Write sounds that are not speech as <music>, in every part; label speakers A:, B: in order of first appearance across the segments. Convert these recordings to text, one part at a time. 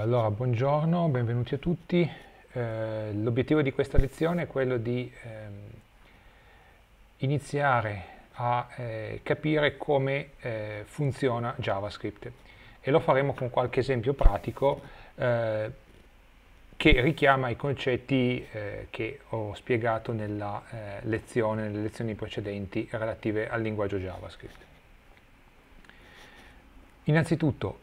A: Allora, buongiorno, benvenuti a tutti. Eh, L'obiettivo di questa lezione è quello di ehm, iniziare a eh, capire come eh, funziona JavaScript e lo faremo con qualche esempio pratico eh, che richiama i concetti eh, che ho spiegato nella eh, lezione, nelle lezioni precedenti relative al linguaggio JavaScript. Innanzitutto,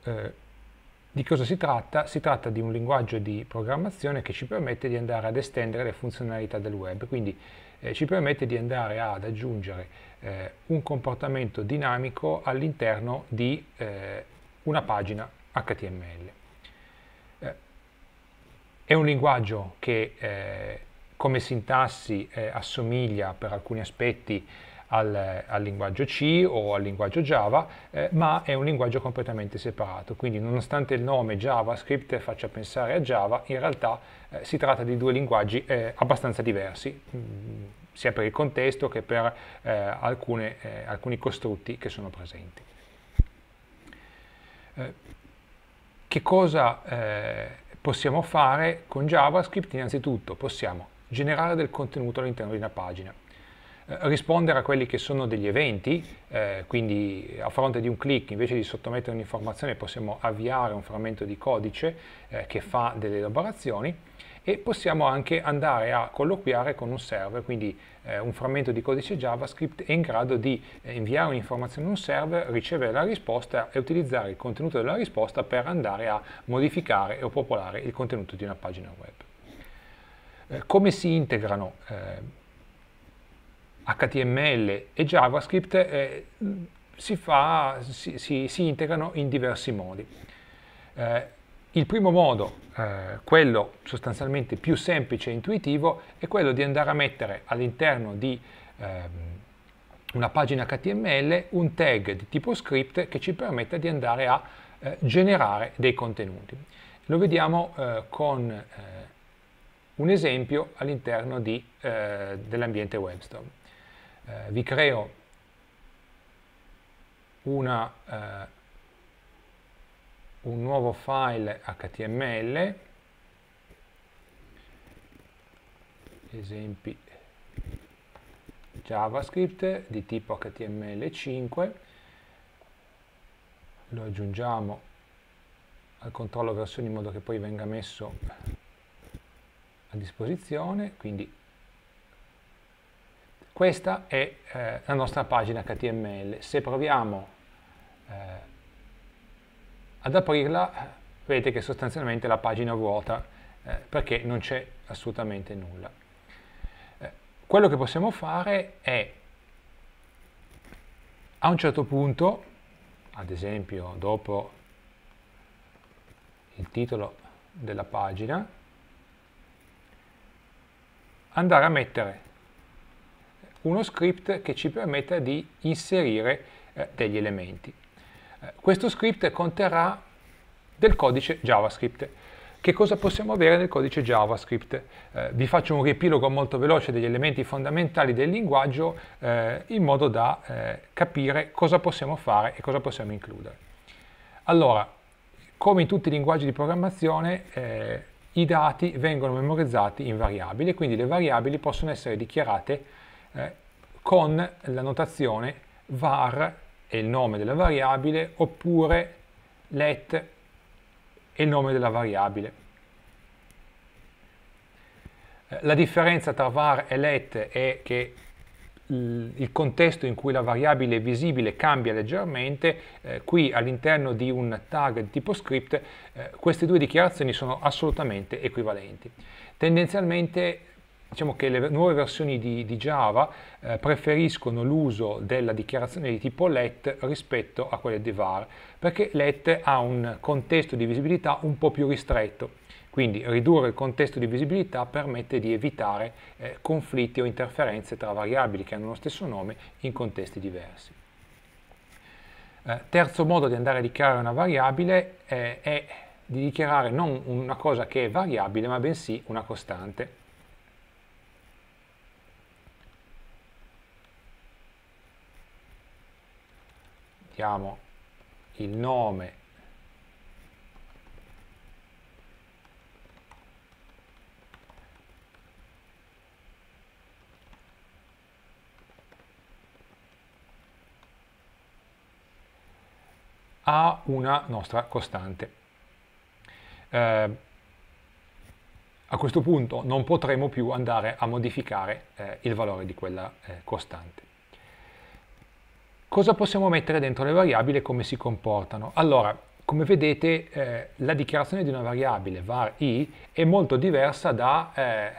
A: di cosa si tratta? Si tratta di un linguaggio di programmazione che ci permette di andare ad estendere le funzionalità del web, quindi eh, ci permette di andare ad aggiungere eh, un comportamento dinamico all'interno di eh, una pagina HTML. Eh, è un linguaggio che eh, come sintassi eh, assomiglia per alcuni aspetti al, al linguaggio C o al linguaggio Java, eh, ma è un linguaggio completamente separato. Quindi nonostante il nome JavaScript faccia pensare a Java, in realtà eh, si tratta di due linguaggi eh, abbastanza diversi, mh, mm, sia per il contesto che per eh, alcune, eh, alcuni costrutti che sono presenti. che cosa possiamo fare con JavaScript? Innanzitutto possiamo generare del contenuto all'interno di una pagina. Eh, rispondere a quelli che sono degli eventi, eh, quindi a fronte di un click invece di sottomettere un'informazione possiamo avviare un frammento di codice eh, che fa delle elaborazioni e possiamo anche andare a colloquiare con un server, quindi eh, un frammento di codice JavaScript è in grado di eh, inviare un'informazione a un server, ricevere la risposta e utilizzare il contenuto della risposta per andare a modificare o popolare il contenuto di una pagina web. Eh, come si integrano? HTML e JavaScript eh, si, fa, si, si, si, integrano in diversi modi. Eh, il primo modo, eh, quello sostanzialmente più semplice e intuitivo, è quello di andare a mettere all'interno di ehm, una pagina HTML un tag di tipo script che ci permetta di andare a eh, generare dei contenuti. Lo vediamo eh, con eh, un esempio all'interno eh, dell'ambiente WebStorm eh, vi creo una, eh, un nuovo file HTML, esempi JavaScript di tipo HTML5, lo aggiungiamo al controllo versione in modo che poi venga messo a disposizione, quindi questa è eh, la nostra pagina HTML. Se proviamo eh, ad aprirla, vedete che sostanzialmente la pagina è vuota eh, perché non c'è assolutamente nulla. Eh, quello che possiamo fare è, a un certo punto, ad esempio dopo il titolo della pagina, andare a mettere uno script che ci permetta di inserire eh, degli elementi. Eh, questo script conterrà del codice JavaScript. Che cosa possiamo avere nel codice JavaScript? Eh, vi faccio un riepilogo molto veloce degli elementi fondamentali del linguaggio eh, in modo da eh, capire cosa possiamo fare e cosa possiamo includere. Allora, come in tutti i linguaggi di programmazione, eh, i dati vengono memorizzati in variabili, quindi le variabili possono essere dichiarate eh, con la notazione var e il nome della variabile oppure let e il nome della variabile. Eh, la differenza tra var e let è che il contesto in cui la variabile è visibile cambia leggermente, eh, qui all'interno di un tag di tipo script, eh, queste due dichiarazioni sono assolutamente equivalenti. Tendenzialmente Diciamo che le nuove versioni di, di Java eh, preferiscono l'uso della dichiarazione di tipo let rispetto a quelle di var, perché let ha un contesto di visibilità un po' più ristretto. Quindi ridurre il contesto di visibilità permette di evitare eh, conflitti o interferenze tra variabili che hanno lo stesso nome in contesti diversi. Eh, terzo modo di andare a dichiarare una variabile eh, è di dichiarare non una cosa che è variabile, ma bensì una costante. mettiamo il nome a una nostra costante. Eh, a questo punto non potremo più andare a modificare eh, il valore di quella eh, costante. Cosa possiamo mettere dentro le variabili e come si comportano? Allora, come vedete eh, la dichiarazione di una variabile var i è molto diversa da eh,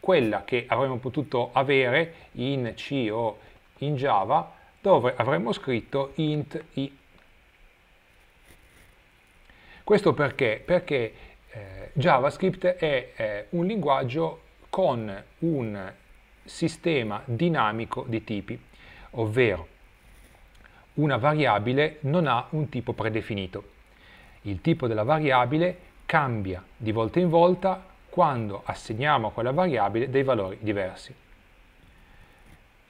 A: quella che avremmo potuto avere in C o in Java dove avremmo scritto int i. Questo perché? Perché eh, JavaScript è un linguaggio con un sistema dinamico di tipi, ovvero una variabile non ha un tipo predefinito. Il tipo della variabile cambia di volta in volta quando assegniamo a quella variabile dei valori diversi.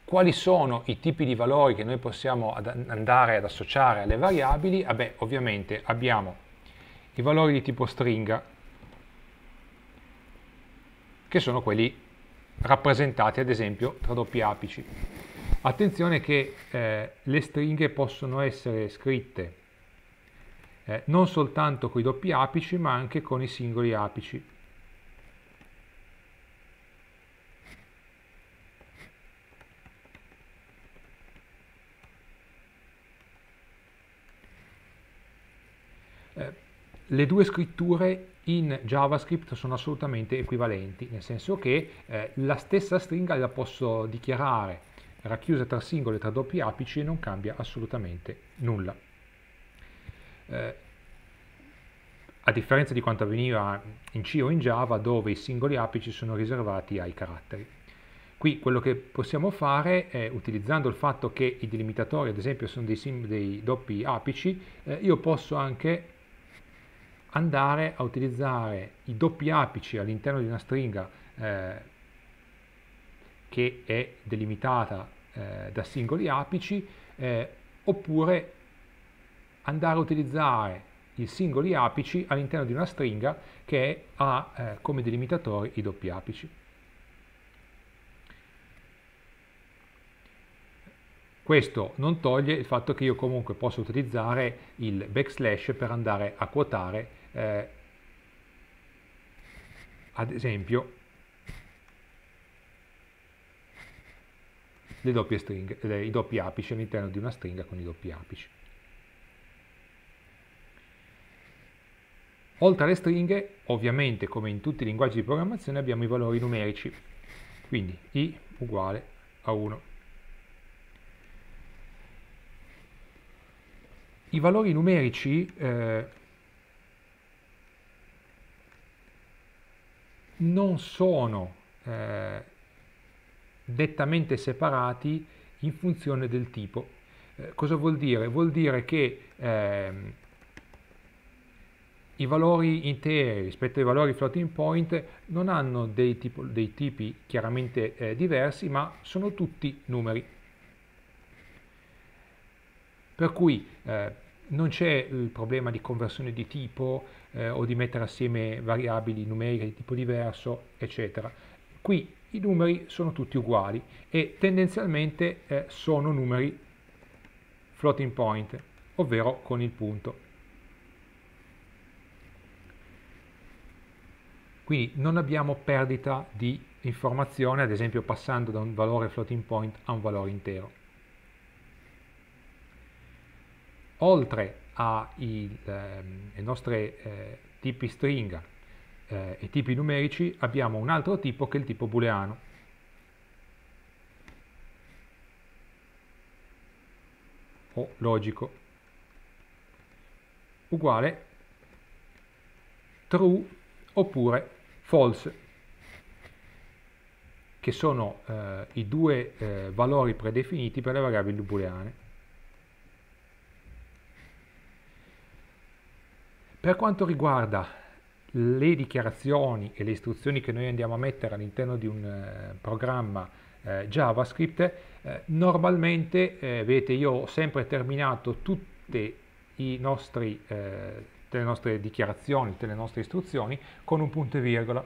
A: Quali sono i tipi di valori che noi possiamo ad andare ad associare alle variabili? Ah beh, ovviamente abbiamo i valori di tipo stringa, che sono quelli rappresentati ad esempio tra doppi apici. Attenzione che eh, le stringhe possono essere scritte eh, non soltanto con i doppi apici ma anche con i singoli apici. Eh, le due scritture in JavaScript sono assolutamente equivalenti, nel senso che eh, la stessa stringa la posso dichiarare racchiusa tra singoli e tra doppi apici e non cambia assolutamente nulla. Eh, a differenza di quanto avveniva in C o in Java dove i singoli apici sono riservati ai caratteri. Qui quello che possiamo fare è, utilizzando il fatto che i delimitatori ad esempio sono dei, dei doppi apici, eh, io posso anche andare a utilizzare i doppi apici all'interno di una stringa eh, che è delimitata eh, da singoli apici, eh, oppure andare a utilizzare i singoli apici all'interno di una stringa che ha eh, come delimitatori i doppi apici. Questo non toglie il fatto che io comunque posso utilizzare il backslash per andare a quotare, eh, ad esempio, le doppie stringhe, le, i doppi apici all'interno di una stringa con i doppi apici. Oltre alle stringhe, ovviamente come in tutti i linguaggi di programmazione, abbiamo i valori numerici, quindi i uguale a 1. I valori numerici eh, non sono eh, dettamente separati in funzione del tipo. Eh, cosa vuol dire? Vuol dire che ehm, i valori interi rispetto ai valori floating point non hanno dei, tipo, dei tipi chiaramente eh, diversi, ma sono tutti numeri. Per cui eh, non c'è il problema di conversione di tipo eh, o di mettere assieme variabili numeriche di tipo diverso, eccetera. Qui i numeri sono tutti uguali e tendenzialmente eh, sono numeri floating point, ovvero con il punto. Quindi non abbiamo perdita di informazione, ad esempio passando da un valore floating point a un valore intero. Oltre ai eh, nostre eh, tipi stringa eh, e tipi numerici abbiamo un altro tipo che è il tipo booleano. o logico uguale true oppure false che sono eh, i due eh, valori predefiniti per le variabili booleane. Per quanto riguarda le dichiarazioni e le istruzioni che noi andiamo a mettere all'interno di un eh, programma eh, JavaScript, eh, normalmente, eh, vedete, io ho sempre terminato tutte, nostri, eh, tutte le nostre dichiarazioni, tutte le nostre istruzioni con un punto e virgola.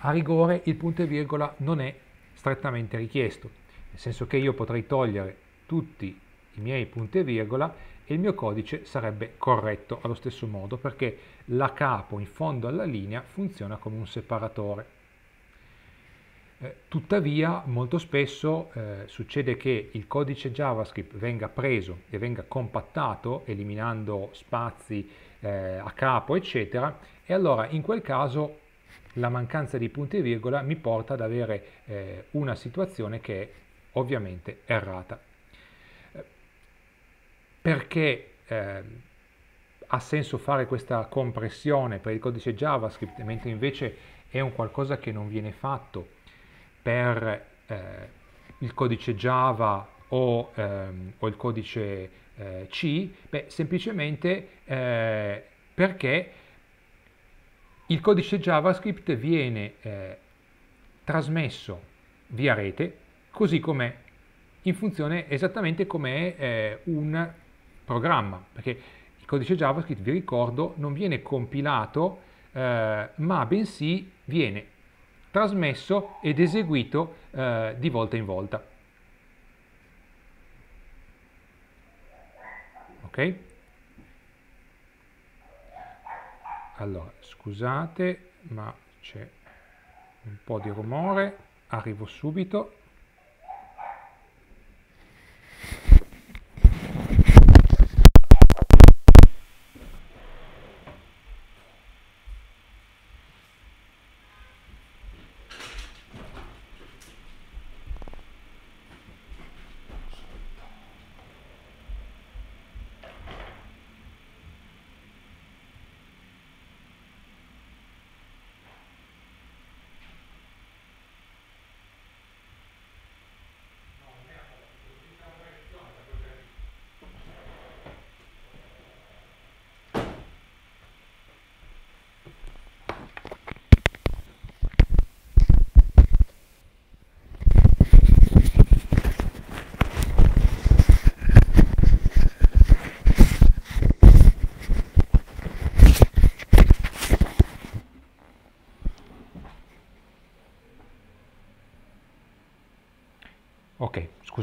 A: A rigore il punto e virgola non è strettamente richiesto, nel senso che io potrei togliere tutti i miei punti e virgola e il mio codice sarebbe corretto allo stesso modo perché la capo in fondo alla linea funziona come un separatore. Eh, tuttavia molto spesso eh, succede che il codice JavaScript venga preso e venga compattato eliminando spazi eh, a capo eccetera e allora in quel caso la mancanza di punti e virgola mi porta ad avere eh, una situazione che è ovviamente errata perché eh, ha senso fare questa compressione per il codice JavaScript, mentre invece è un qualcosa che non viene fatto per eh, il codice Java o, ehm, o il codice eh, C? Beh, semplicemente eh, perché il codice JavaScript viene eh, trasmesso via rete, così com'è, in funzione esattamente come è eh, un programma, perché il codice JavaScript, vi ricordo, non viene compilato, eh, ma bensì viene trasmesso ed eseguito eh, di volta in volta. Ok? Allora, scusate, ma c'è un po' di rumore, arrivo subito.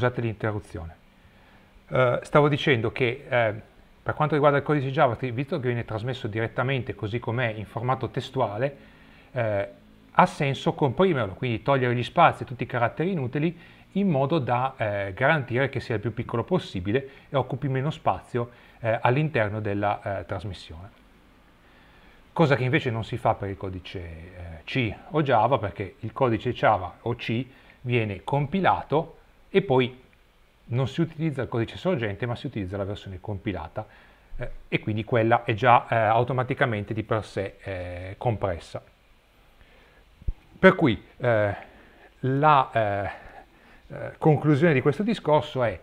A: scusate l'interruzione. Uh, stavo dicendo che eh, per quanto riguarda il codice JavaScript, visto che viene trasmesso direttamente così com'è in formato testuale, eh, ha senso comprimerlo, quindi togliere gli spazi e tutti i caratteri inutili in modo da eh, garantire che sia il più piccolo possibile e occupi meno spazio eh, all'interno della eh, trasmissione. Cosa che invece non si fa per il codice C o Java, perché il codice Java o C viene compilato e poi non si utilizza il codice sorgente ma si utilizza la versione compilata eh, e quindi quella è già eh, automaticamente di per sé eh, compressa. Per cui eh, la eh, eh, conclusione di questo discorso è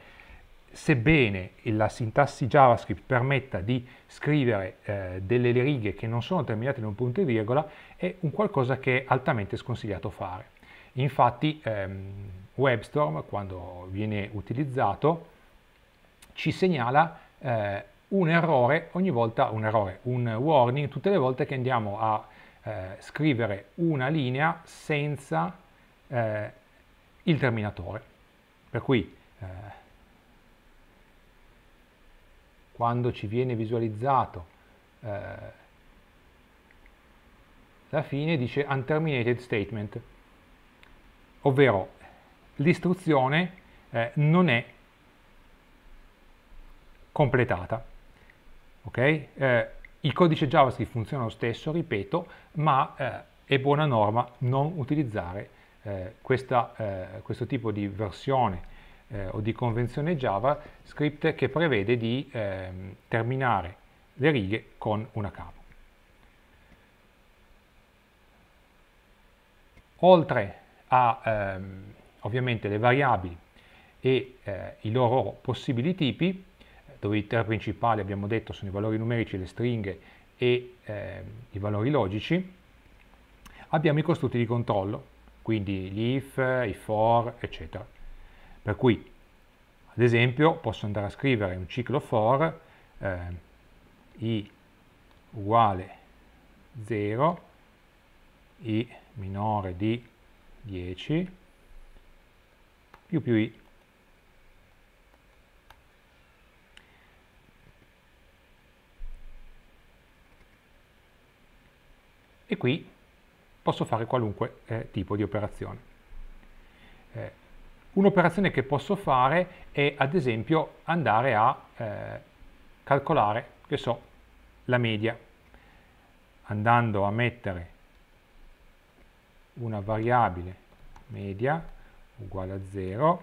A: sebbene la sintassi JavaScript permetta di scrivere delle righe che non sono terminate in un punto e virgola, è un qualcosa che è altamente sconsigliato fare. Infatti ehm, WebStorm, quando viene utilizzato, ci segnala eh, un errore ogni volta, un errore, un warning tutte le volte che andiamo a eh, scrivere una linea senza eh, il terminatore. Per cui eh, quando ci viene visualizzato eh, la fine dice unterminated statement, ovvero l'istruzione eh, non è completata. Okay? Eh, il codice JavaScript funziona lo stesso, ripeto, ma eh, è buona norma non utilizzare eh, questa, eh, questo tipo di versione eh, o di convenzione JavaScript che prevede di ehm, terminare le righe con una capa. Oltre a ehm, ovviamente le variabili e eh, i loro possibili tipi, dove i tre principali abbiamo detto sono i valori numerici, le stringhe e eh, i valori logici, abbiamo i costrutti di controllo, quindi gli if, i for, eccetera. Per cui, ad esempio, posso andare a scrivere un ciclo for eh, i uguale 0, i minore di 10, più più i. E qui posso fare qualunque eh, tipo di operazione. Eh, Un'operazione che posso fare è ad esempio andare a eh, calcolare, che so, la media, andando a mettere una variabile media uguale a 0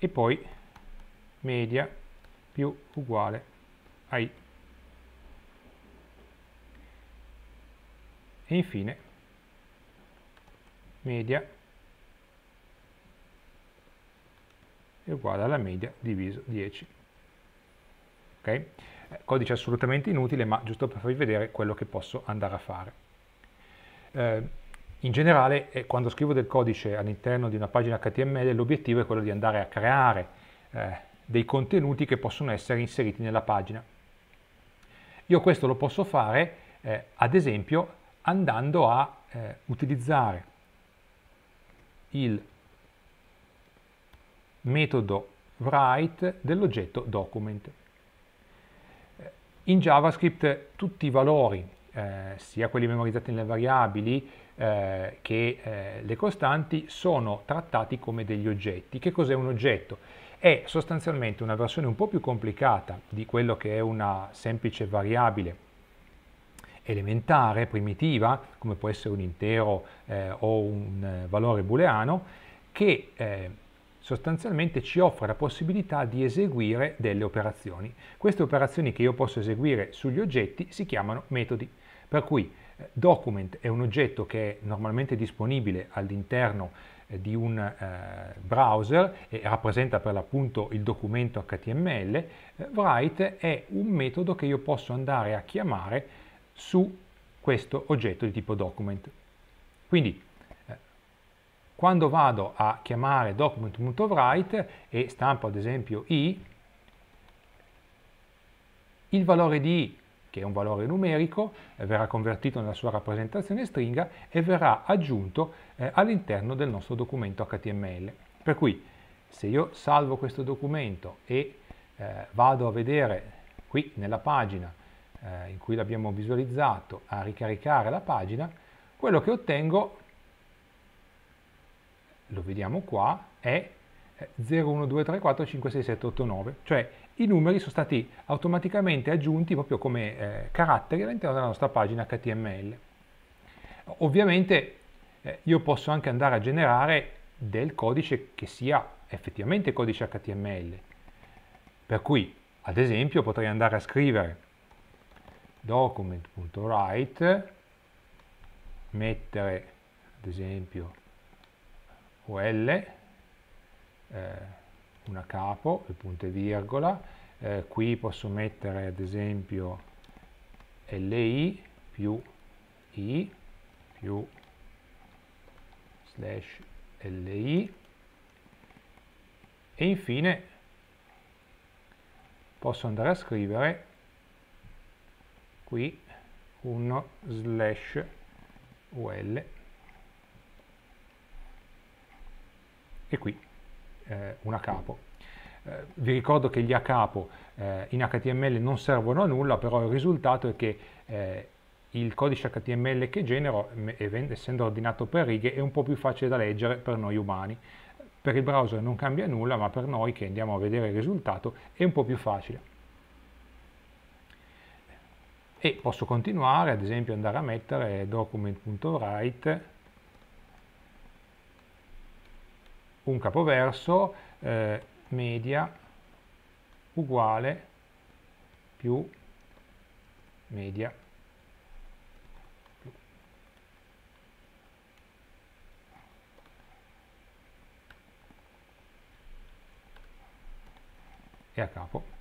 A: e poi media più uguale a i. E infine media è uguale alla media diviso 10. Okay? Eh, codice assolutamente inutile, ma giusto per farvi vedere quello che posso andare a fare. Eh, in generale, eh, quando scrivo del codice all'interno di una pagina HTML, l'obiettivo è quello di andare a creare eh, dei contenuti che possono essere inseriti nella pagina. Io questo lo posso fare, eh, ad esempio, andando a eh, utilizzare il metodo write dell'oggetto document. In JavaScript tutti i valori, eh, sia quelli memorizzati nelle variabili eh, che eh, le costanti, sono trattati come degli oggetti. Che cos'è un oggetto? È sostanzialmente una versione un po' più complicata di quello che è una semplice variabile elementare, primitiva, come può essere un intero eh, o un eh, valore booleano, che eh, sostanzialmente ci offre la possibilità di eseguire delle operazioni. Queste operazioni che io posso eseguire sugli oggetti si chiamano metodi, per cui eh, document è un oggetto che è normalmente disponibile all'interno eh, di un eh, browser e rappresenta per l'appunto il documento HTML, write è un metodo che io posso andare a chiamare su questo oggetto di tipo document. Quindi quando vado a chiamare document.write e stampo ad esempio i, il valore di i, che è un valore numerico, verrà convertito nella sua rappresentazione stringa e verrà aggiunto eh, all'interno del nostro documento HTML. Per cui se io salvo questo documento e eh, vado a vedere qui nella pagina eh, in cui l'abbiamo visualizzato a ricaricare la pagina, quello che ottengo lo vediamo qua, è 01234567889, eh, cioè i numeri sono stati automaticamente aggiunti proprio come eh, caratteri all'interno della nostra pagina HTML. Ovviamente eh, io posso anche andare a generare del codice che sia effettivamente codice HTML, per cui ad esempio potrei andare a scrivere document.write, mettere ad esempio OL, eh, una capo, il punto e virgola, eh, qui posso mettere ad esempio LI più I più slash LI e infine posso andare a scrivere qui un slash UL e qui eh, un a capo. Eh, vi ricordo che gli a capo eh, in HTML non servono a nulla, però il risultato è che eh, il codice HTML che genero, mm, essendo ordinato per righe, è un po' più facile da leggere per noi umani. Per il browser non cambia nulla, ma per noi che andiamo a vedere il risultato è un po' più facile. E posso continuare, ad esempio andare a mettere document.write un capoverso, eh, media uguale più media. E a capo.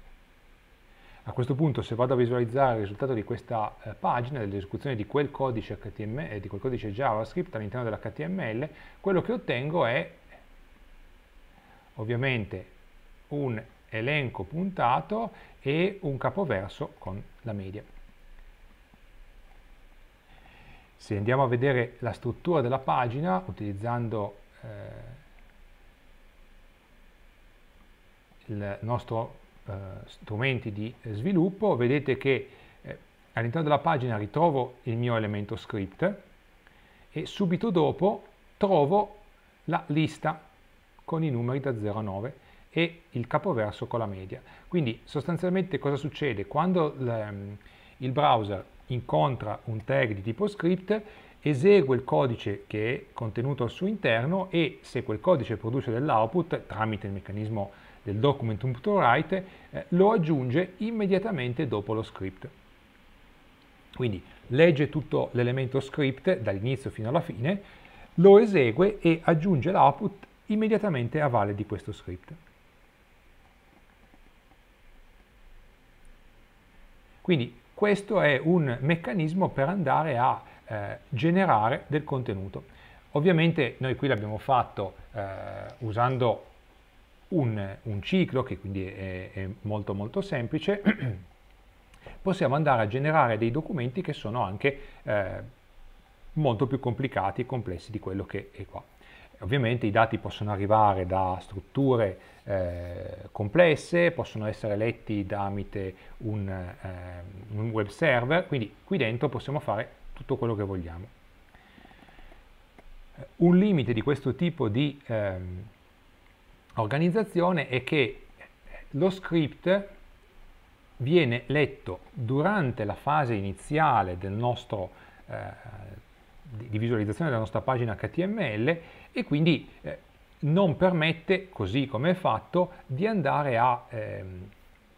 A: A questo punto se vado a visualizzare il risultato di questa eh, pagina, dell'esecuzione di quel codice HTML, di quel codice JavaScript all'interno dell'HTML, quello che ottengo è ovviamente un elenco puntato e un capoverso con la media. Se andiamo a vedere la struttura della pagina utilizzando eh, il nostro eh, strumenti di sviluppo, vedete che eh, all'interno della pagina ritrovo il mio elemento script e subito dopo trovo la lista con i numeri da 0 a 9 e il capoverso con la media. Quindi sostanzialmente cosa succede? Quando ehm, il browser incontra un tag di tipo script, esegue il codice che è contenuto al suo interno e se quel codice produce dell'output tramite il meccanismo del document.write eh, lo aggiunge immediatamente dopo lo script. Quindi legge tutto l'elemento script dall'inizio fino alla fine, lo esegue e aggiunge l'output immediatamente a valle di questo script. Quindi questo è un meccanismo per andare a eh, generare del contenuto. Ovviamente noi qui l'abbiamo fatto eh, usando un, un, ciclo, che quindi è, è molto molto semplice, <clears throat> possiamo andare a generare dei documenti che sono anche eh, molto più complicati e complessi di quello che è qua. Ovviamente i dati possono arrivare da strutture eh, complesse, possono essere letti tramite un, eh, un web server, quindi qui dentro possiamo fare tutto quello che vogliamo. Eh, un limite di questo tipo di eh, organizzazione è che lo script viene letto durante la fase iniziale del nostro, eh, di visualizzazione della nostra pagina HTML e quindi eh, non permette, così come è fatto, di andare a eh,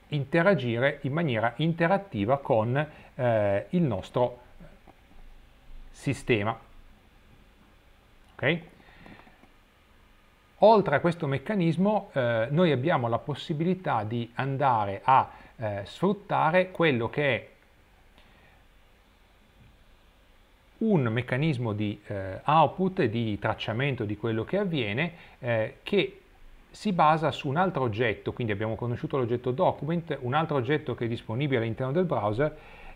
A: interagire in maniera interattiva con eh, il nostro sistema. Okay? Oltre a questo meccanismo eh, noi abbiamo la possibilità di andare a eh, sfruttare quello che è un meccanismo di eh, output, di tracciamento di quello che avviene, eh, che si basa su un altro oggetto, quindi abbiamo conosciuto l'oggetto document, un altro oggetto che è disponibile all'interno del browser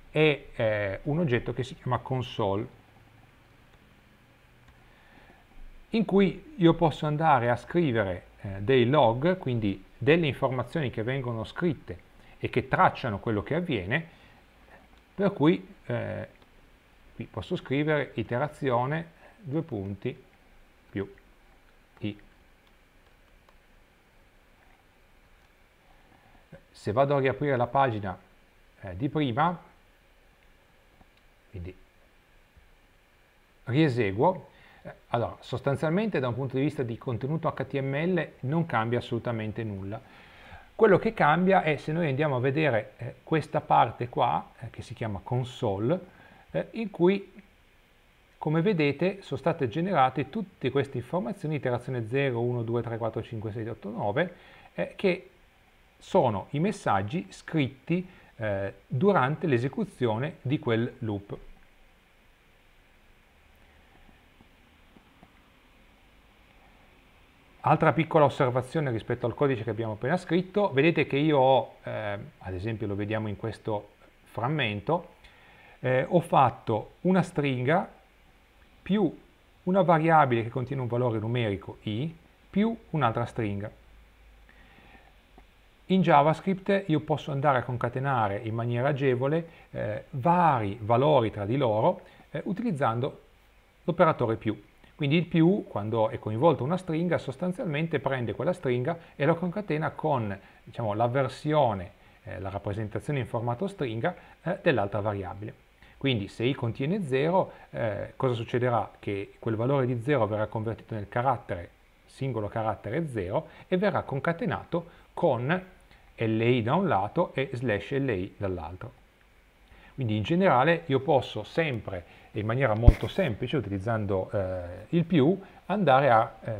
A: è eh, un oggetto che si chiama console, in cui io posso andare a scrivere eh, dei log, quindi delle informazioni che vengono scritte e che tracciano quello che avviene, per cui eh, qui posso scrivere iterazione due punti più i. Se vado a riaprire la pagina eh, di prima, quindi rieseguo, eh, allora sostanzialmente da un punto di vista di contenuto HTML non cambia assolutamente nulla. Quello che cambia è se noi andiamo a vedere eh, questa parte qua, eh, che si chiama console, eh, in cui come vedete sono state generate tutte queste informazioni, iterazione 0, 1, 2, 3, 4, 5, 6, 8, 9, eh, che sono i messaggi scritti eh, durante l'esecuzione di quel loop. Altra piccola osservazione rispetto al codice che abbiamo appena scritto, vedete che io ho, eh, ad esempio lo vediamo in questo frammento, eh, ho fatto una stringa più una variabile che contiene un valore numerico i più un'altra stringa. In JavaScript io posso andare a concatenare in maniera agevole eh, vari valori tra di loro eh, utilizzando l'operatore più. Quindi il più, quando è coinvolto una stringa, sostanzialmente prende quella stringa e la concatena con diciamo, la versione, eh, la rappresentazione in formato stringa eh, dell'altra variabile. Quindi se i contiene 0, eh, cosa succederà? Che quel valore di 0 verrà convertito nel carattere, singolo carattere 0, e verrà concatenato con LI da un lato e slash LI dall'altro. Quindi in generale io posso sempre, in maniera molto semplice, utilizzando eh, il più, andare a eh,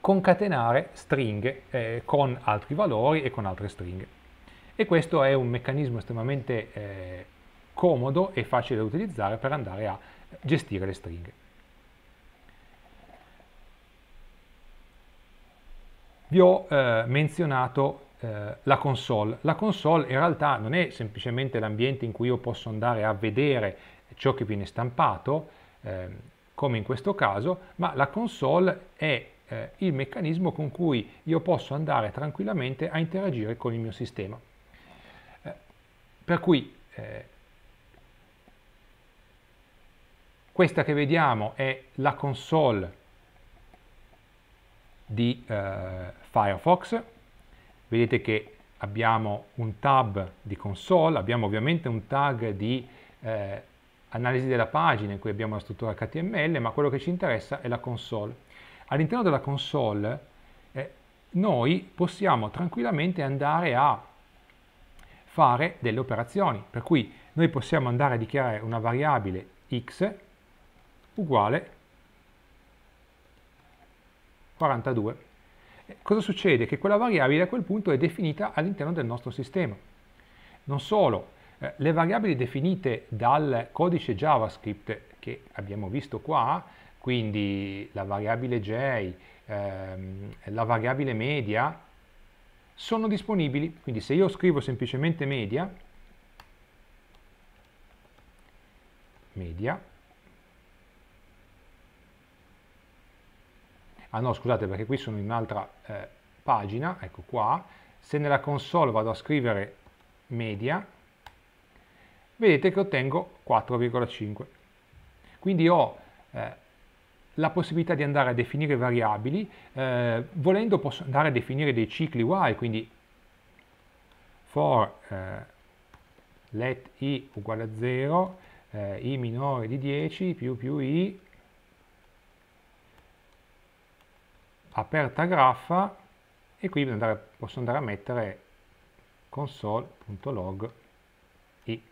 A: concatenare stringhe eh, con altri valori e con altre stringhe. E questo è un meccanismo estremamente eh, comodo e facile da utilizzare per andare a gestire le stringhe. Vi ho eh, menzionato eh, la console. La console in realtà non è semplicemente l'ambiente in cui io posso andare a vedere ciò che viene stampato, eh, come in questo caso, ma la console è eh, il meccanismo con cui io posso andare tranquillamente a interagire con il mio sistema. Eh, per cui eh, Questa che vediamo è la console di eh, Firefox. Vedete che abbiamo un tab di console, abbiamo ovviamente un tag di eh, analisi della pagina in cui abbiamo la struttura HTML, ma quello che ci interessa è la console. All'interno della console eh, noi possiamo tranquillamente andare a fare delle operazioni, per cui noi possiamo andare a dichiarare una variabile x uguale 42. Eh, cosa succede? Che quella variabile a quel punto è definita all'interno del nostro sistema. Non solo, eh, le variabili definite dal codice JavaScript che abbiamo visto qua, quindi la variabile j, ehm, la variabile media, sono disponibili. Quindi se io scrivo semplicemente media, media, ah no scusate perché qui sono in un'altra eh, pagina, ecco qua, se nella console vado a scrivere media, vedete che ottengo 4,5. Quindi ho eh, la possibilità di andare a definire variabili, eh, volendo posso andare a definire dei cicli while, quindi for eh, let i uguale a 0, eh, i minore di 10 più più i aperta graffa e qui andare, posso andare a mettere console.log i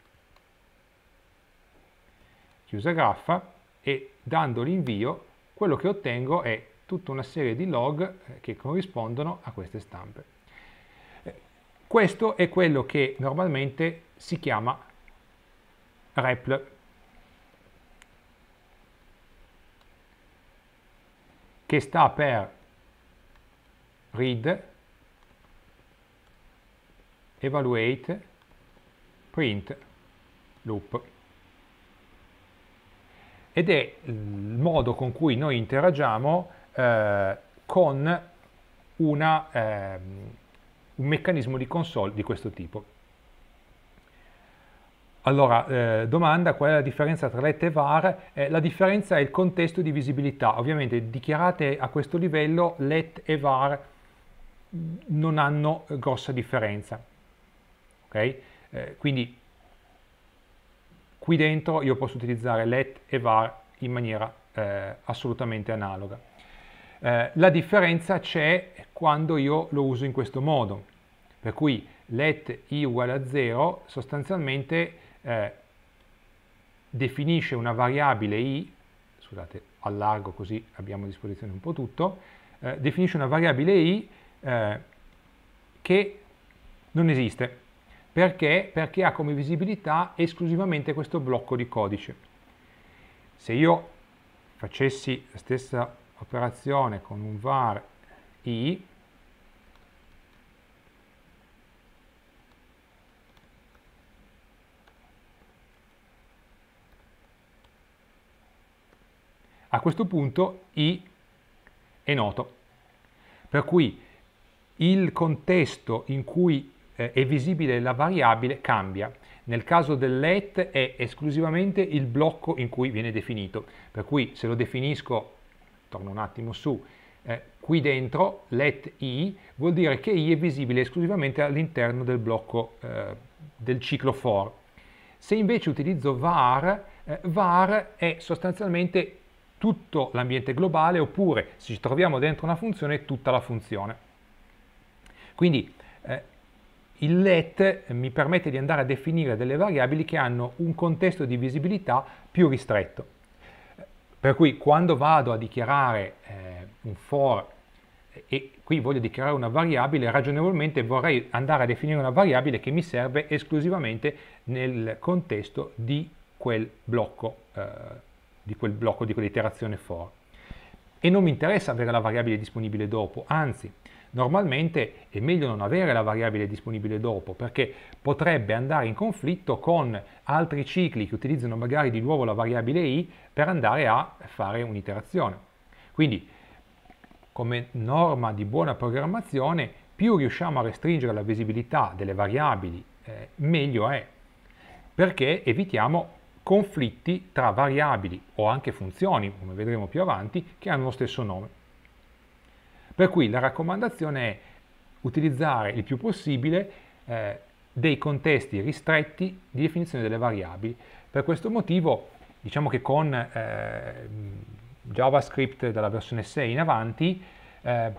A: chiusa graffa e dando l'invio quello che ottengo è tutta una serie di log che corrispondono a queste stampe. Questo è quello che normalmente si chiama REPL, che sta per read, evaluate, print, loop. Ed è il modo con cui noi interagiamo eh, con una, eh, un meccanismo di console di questo tipo. Allora, eh, domanda, qual è la differenza tra let e var? Eh, la differenza è il contesto di visibilità. Ovviamente dichiarate a questo livello let e var non hanno eh, grossa differenza. Ok? Eh, quindi qui dentro io posso utilizzare let e var in maniera eh, assolutamente analoga. Eh, la differenza c'è quando io lo uso in questo modo, per cui let i uguale a 0 sostanzialmente eh, definisce una variabile i, scusate, allargo così abbiamo a disposizione un po' tutto, eh, definisce una variabile i eh, che non esiste. Perché? Perché ha come visibilità esclusivamente questo blocco di codice. Se io facessi la stessa operazione con un var i, a questo punto i è noto. Per cui il contesto in cui eh, è visibile la variabile cambia. Nel caso del let è esclusivamente il blocco in cui viene definito, per cui se lo definisco, torno un attimo su, eh, qui dentro let i vuol dire che i è visibile esclusivamente all'interno del blocco eh, del ciclo for. Se invece utilizzo var, eh, var è sostanzialmente tutto l'ambiente globale oppure se ci troviamo dentro una funzione tutta la funzione. Quindi eh, il let eh, mi permette di andare a definire delle variabili che hanno un contesto di visibilità più ristretto. Per cui quando vado a dichiarare eh, un for eh, e qui voglio dichiarare una variabile, ragionevolmente vorrei andare a definire una variabile che mi serve esclusivamente nel contesto di quel blocco, eh, di quell'iterazione quell for e non mi interessa avere la variabile disponibile dopo, anzi normalmente è meglio non avere la variabile disponibile dopo perché potrebbe andare in conflitto con altri cicli che utilizzano magari di nuovo la variabile i per andare a fare un'iterazione. Quindi come norma di buona programmazione più riusciamo a restringere la visibilità delle variabili eh, meglio è perché evitiamo conflitti tra variabili o anche funzioni, come vedremo più avanti, che hanno lo stesso nome. Per cui la raccomandazione è utilizzare il più possibile eh, dei contesti ristretti di definizione delle variabili. Per questo motivo, diciamo che con eh, JavaScript dalla versione 6 in avanti, eh,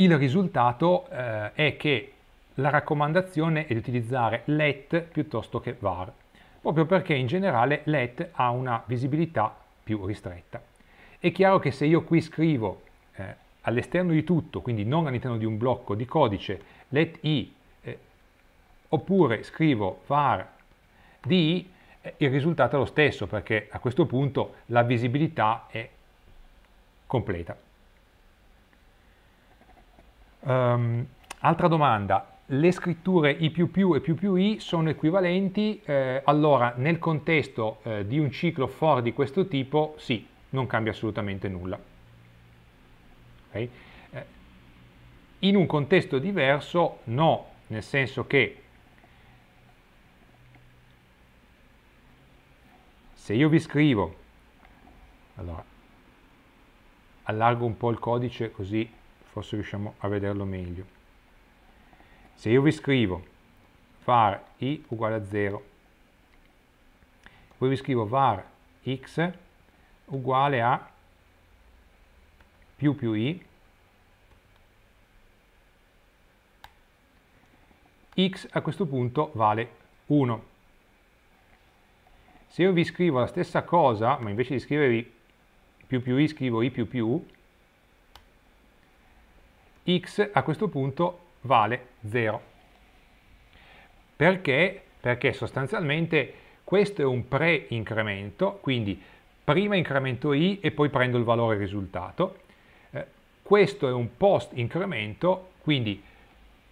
A: il risultato eh, è che la raccomandazione è di utilizzare let piuttosto che var proprio perché in generale let ha una visibilità più ristretta. È chiaro che se io qui scrivo eh, all'esterno di tutto, quindi non all'interno di un blocco di codice, let i, eh, oppure scrivo var di, eh, il risultato è lo stesso, perché a questo punto la visibilità è completa. Um, altra domanda, le scritture I++ e I sono equivalenti, eh, allora nel contesto eh, di un ciclo for di questo tipo sì, non cambia assolutamente nulla. Okay? Eh, in un contesto diverso no, nel senso che se io vi scrivo, allora allargo un po' il codice così forse riusciamo a vederlo meglio, se io vi scrivo var i uguale a 0, poi vi scrivo var x uguale a più più i, x a questo punto vale 1. Se io vi scrivo la stessa cosa, ma invece di scrivervi più più i scrivo i più più, x a questo punto vale 0. Perché? Perché sostanzialmente questo è un pre-incremento, quindi prima incremento i e poi prendo il valore risultato. Eh, questo è un post-incremento, quindi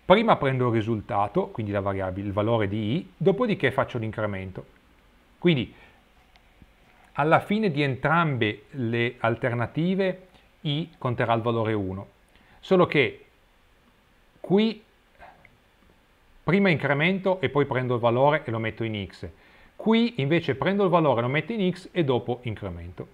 A: prima prendo il risultato, quindi la variabile, il valore di i, dopodiché faccio l'incremento. Quindi alla fine di entrambe le alternative i conterrà il valore 1, solo che Qui prima incremento e poi prendo il valore e lo metto in x. Qui invece prendo il valore, lo metto in x e dopo incremento.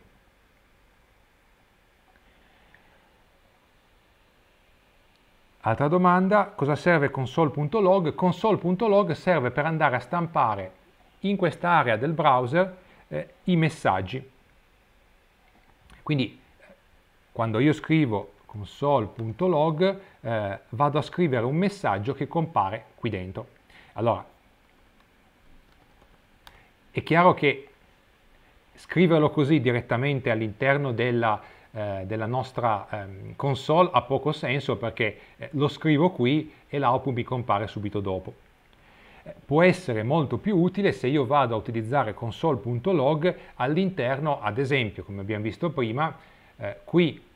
A: Altra domanda, cosa serve console.log? Console.log serve per andare a stampare in quest'area del browser eh, i messaggi. Quindi quando io scrivo console.log eh, vado a scrivere un messaggio che compare qui dentro. Allora, è chiaro che scriverlo così direttamente all'interno della, eh, della, nostra eh, console ha poco senso perché eh, lo scrivo qui e l'output mi compare subito dopo. Eh, può essere molto più utile se io vado a utilizzare console.log all'interno, ad esempio, come abbiamo visto prima, eh, qui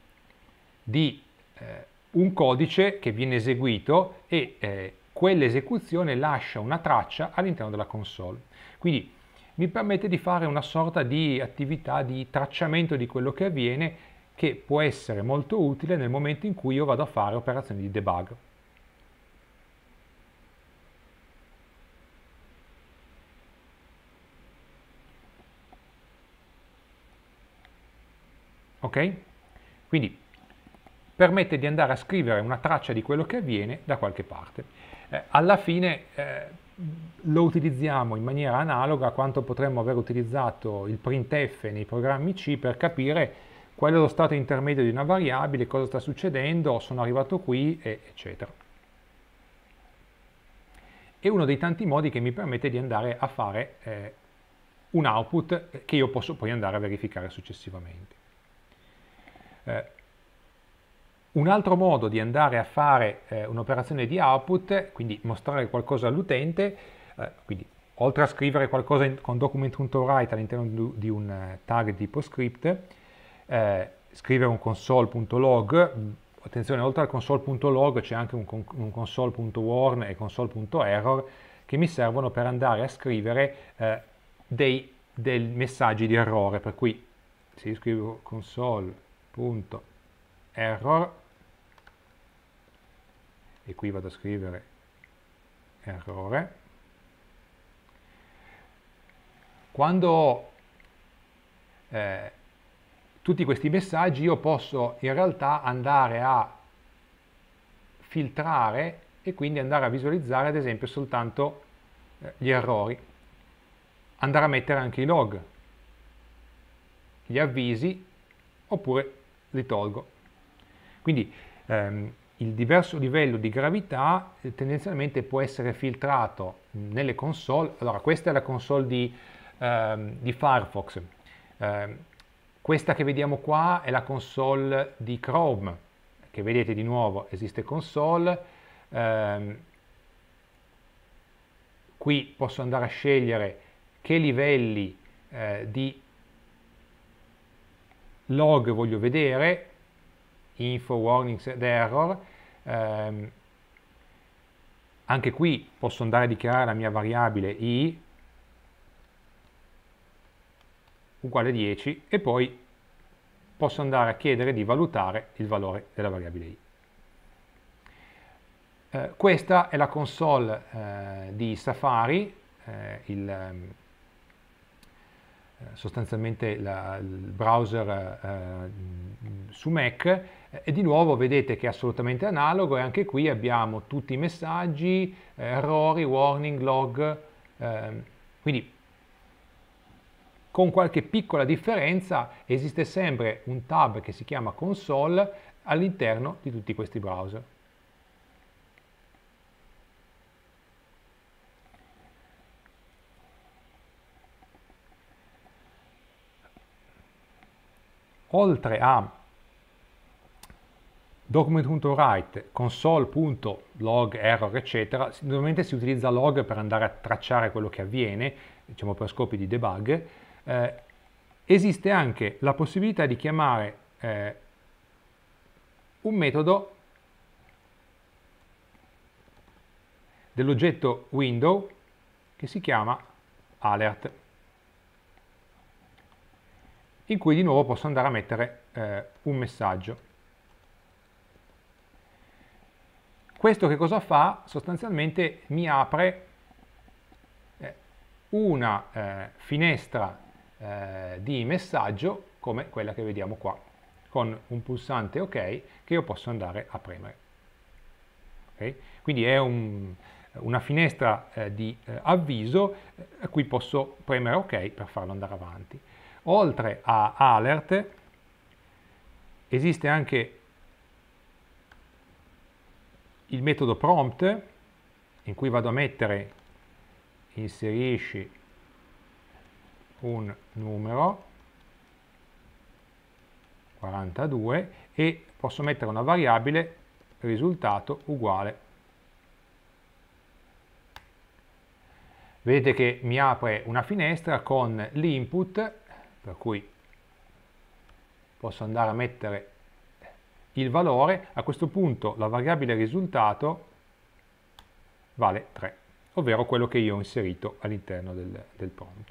A: di eh, un codice che viene eseguito e eh, quell'esecuzione lascia una traccia all'interno della console. Quindi mi permette di fare una sorta di attività di tracciamento di quello che avviene che può essere molto utile nel momento in cui io vado a fare operazioni di debug. Ok? Quindi permette di andare a scrivere una traccia di quello che avviene da qualche parte. Eh, alla fine eh, lo utilizziamo in maniera analoga a quanto potremmo aver utilizzato il printf nei programmi C per capire qual è lo stato intermedio di una variabile, cosa sta succedendo, sono arrivato qui, eccetera. È uno dei tanti modi che mi permette di andare a fare eh, un output che io posso poi andare a verificare successivamente. Eh, un altro modo di andare a fare eh, un'operazione di output, quindi mostrare qualcosa all'utente, eh, quindi oltre a scrivere qualcosa in, con document.write all'interno di, un eh, tag tipo script, eh, scrivere un console.log, mm, attenzione, oltre al console.log c'è anche un, un console.warn e console.error che mi servono per andare a scrivere eh, dei, dei messaggi di errore, per cui se io scrivo console.error e qui vado a scrivere errore. Quando eh, tutti questi messaggi io posso in realtà andare a filtrare e quindi andare a visualizzare ad esempio soltanto eh, gli errori, andare a mettere anche i log, gli avvisi oppure li tolgo. Quindi ehm, il diverso livello di gravità eh, tendenzialmente può essere filtrato nelle console. Allora, questa è la console di, ehm, di Firefox. Eh, questa che vediamo qua è la console di Chrome, che vedete di nuovo esiste console. Ehm, qui posso andare a scegliere che livelli eh, di log voglio vedere, info, warnings ed error. Eh, anche qui posso andare a dichiarare la mia variabile i uguale 10 e poi posso andare a chiedere di valutare il valore della variabile i. Eh, questa è la console eh, di Safari, eh, il, ehm, sostanzialmente la, il browser eh, su Mac, e di nuovo vedete che è assolutamente analogo e anche qui abbiamo tutti i messaggi, eh, errori, warning, log, ehm, quindi con qualche piccola differenza esiste sempre un tab che si chiama console all'interno di tutti questi browser. Oltre a document.write, console.log, error, eccetera, normalmente si utilizza log per andare a tracciare quello che avviene, diciamo per scopi di debug. Eh, esiste anche la possibilità di chiamare eh, un metodo dell'oggetto window che si chiama alert, in cui di nuovo posso andare a mettere eh, un messaggio. Questo che cosa fa? Sostanzialmente mi apre eh, una eh, finestra eh, di messaggio come quella che vediamo qua, con un pulsante ok che io posso andare a premere. Okay? Quindi è un, una finestra eh, di eh, avviso eh, a cui posso premere ok per farlo andare avanti. Oltre a alert esiste anche il metodo prompt in cui vado a mettere inserisci un numero 42 e posso mettere una variabile risultato uguale vedete che mi apre una finestra con l'input per cui posso andare a mettere il valore, a questo punto la variabile risultato vale 3, ovvero quello che io ho inserito all'interno del, del, prompt.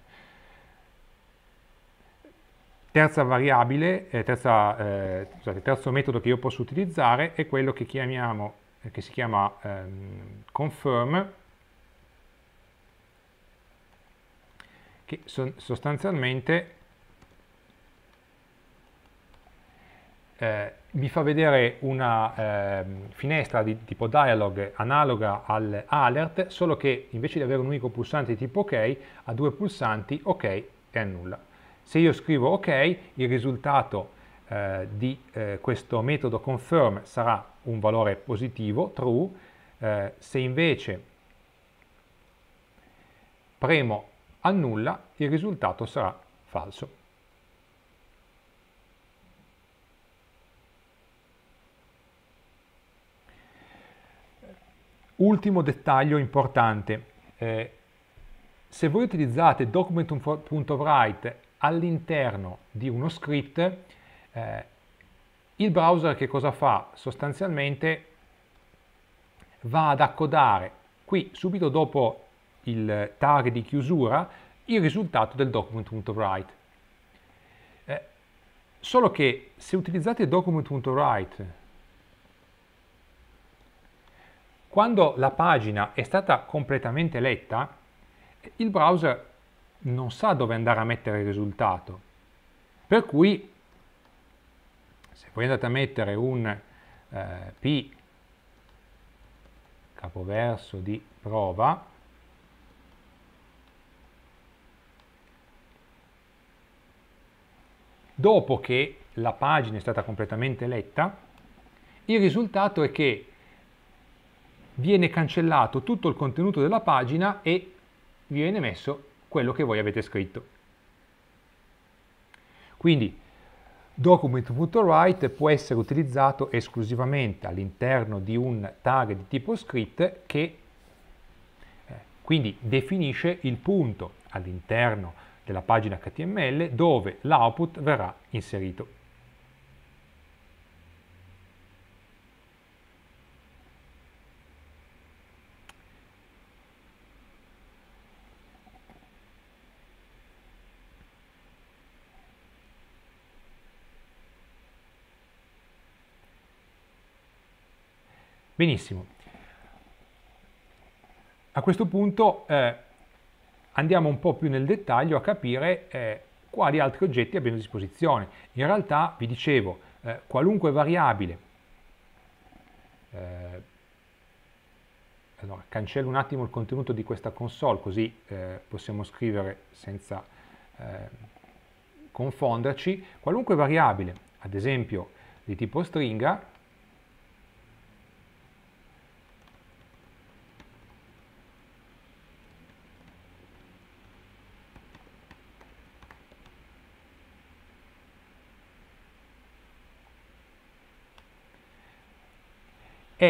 A: Terza variabile, eh, terza, eh, scusate, terzo metodo che io posso utilizzare è quello che, chiamiamo, eh, che si chiama ehm, confirm, che sostanzialmente eh, mi fa vedere una eh, finestra di tipo dialog analoga all'alert, solo che invece di avere un unico pulsante di tipo ok, ha due pulsanti ok e annulla. Se io scrivo ok, il risultato eh, di eh, questo metodo confirm sarà un valore positivo, true, eh, se invece premo annulla, il risultato sarà falso. Ultimo dettaglio importante, eh, se voi utilizzate document.write all'interno di uno script, eh, il browser che cosa fa? Sostanzialmente va ad accodare qui subito dopo il tag di chiusura il risultato del document.write. Eh, solo che se utilizzate document.write Quando la pagina è stata completamente letta, il browser non sa dove andare a mettere il risultato. Per cui, se voi andate a mettere un eh, P capoverso di prova, dopo che la pagina è stata completamente letta, il risultato è che viene cancellato tutto il contenuto della pagina e viene messo quello che voi avete scritto. Quindi document.write può essere utilizzato esclusivamente all'interno di un tag di tipo script che eh, quindi definisce il punto all'interno della pagina HTML dove l'output verrà inserito. Benissimo. A questo punto eh, andiamo un po' più nel dettaglio a capire eh, quali altri oggetti abbiamo a disposizione. In realtà, vi dicevo, eh, qualunque variabile, eh, allora, cancello un attimo il contenuto di questa console, così eh, possiamo scrivere senza eh, confonderci, qualunque variabile, ad esempio di tipo stringa,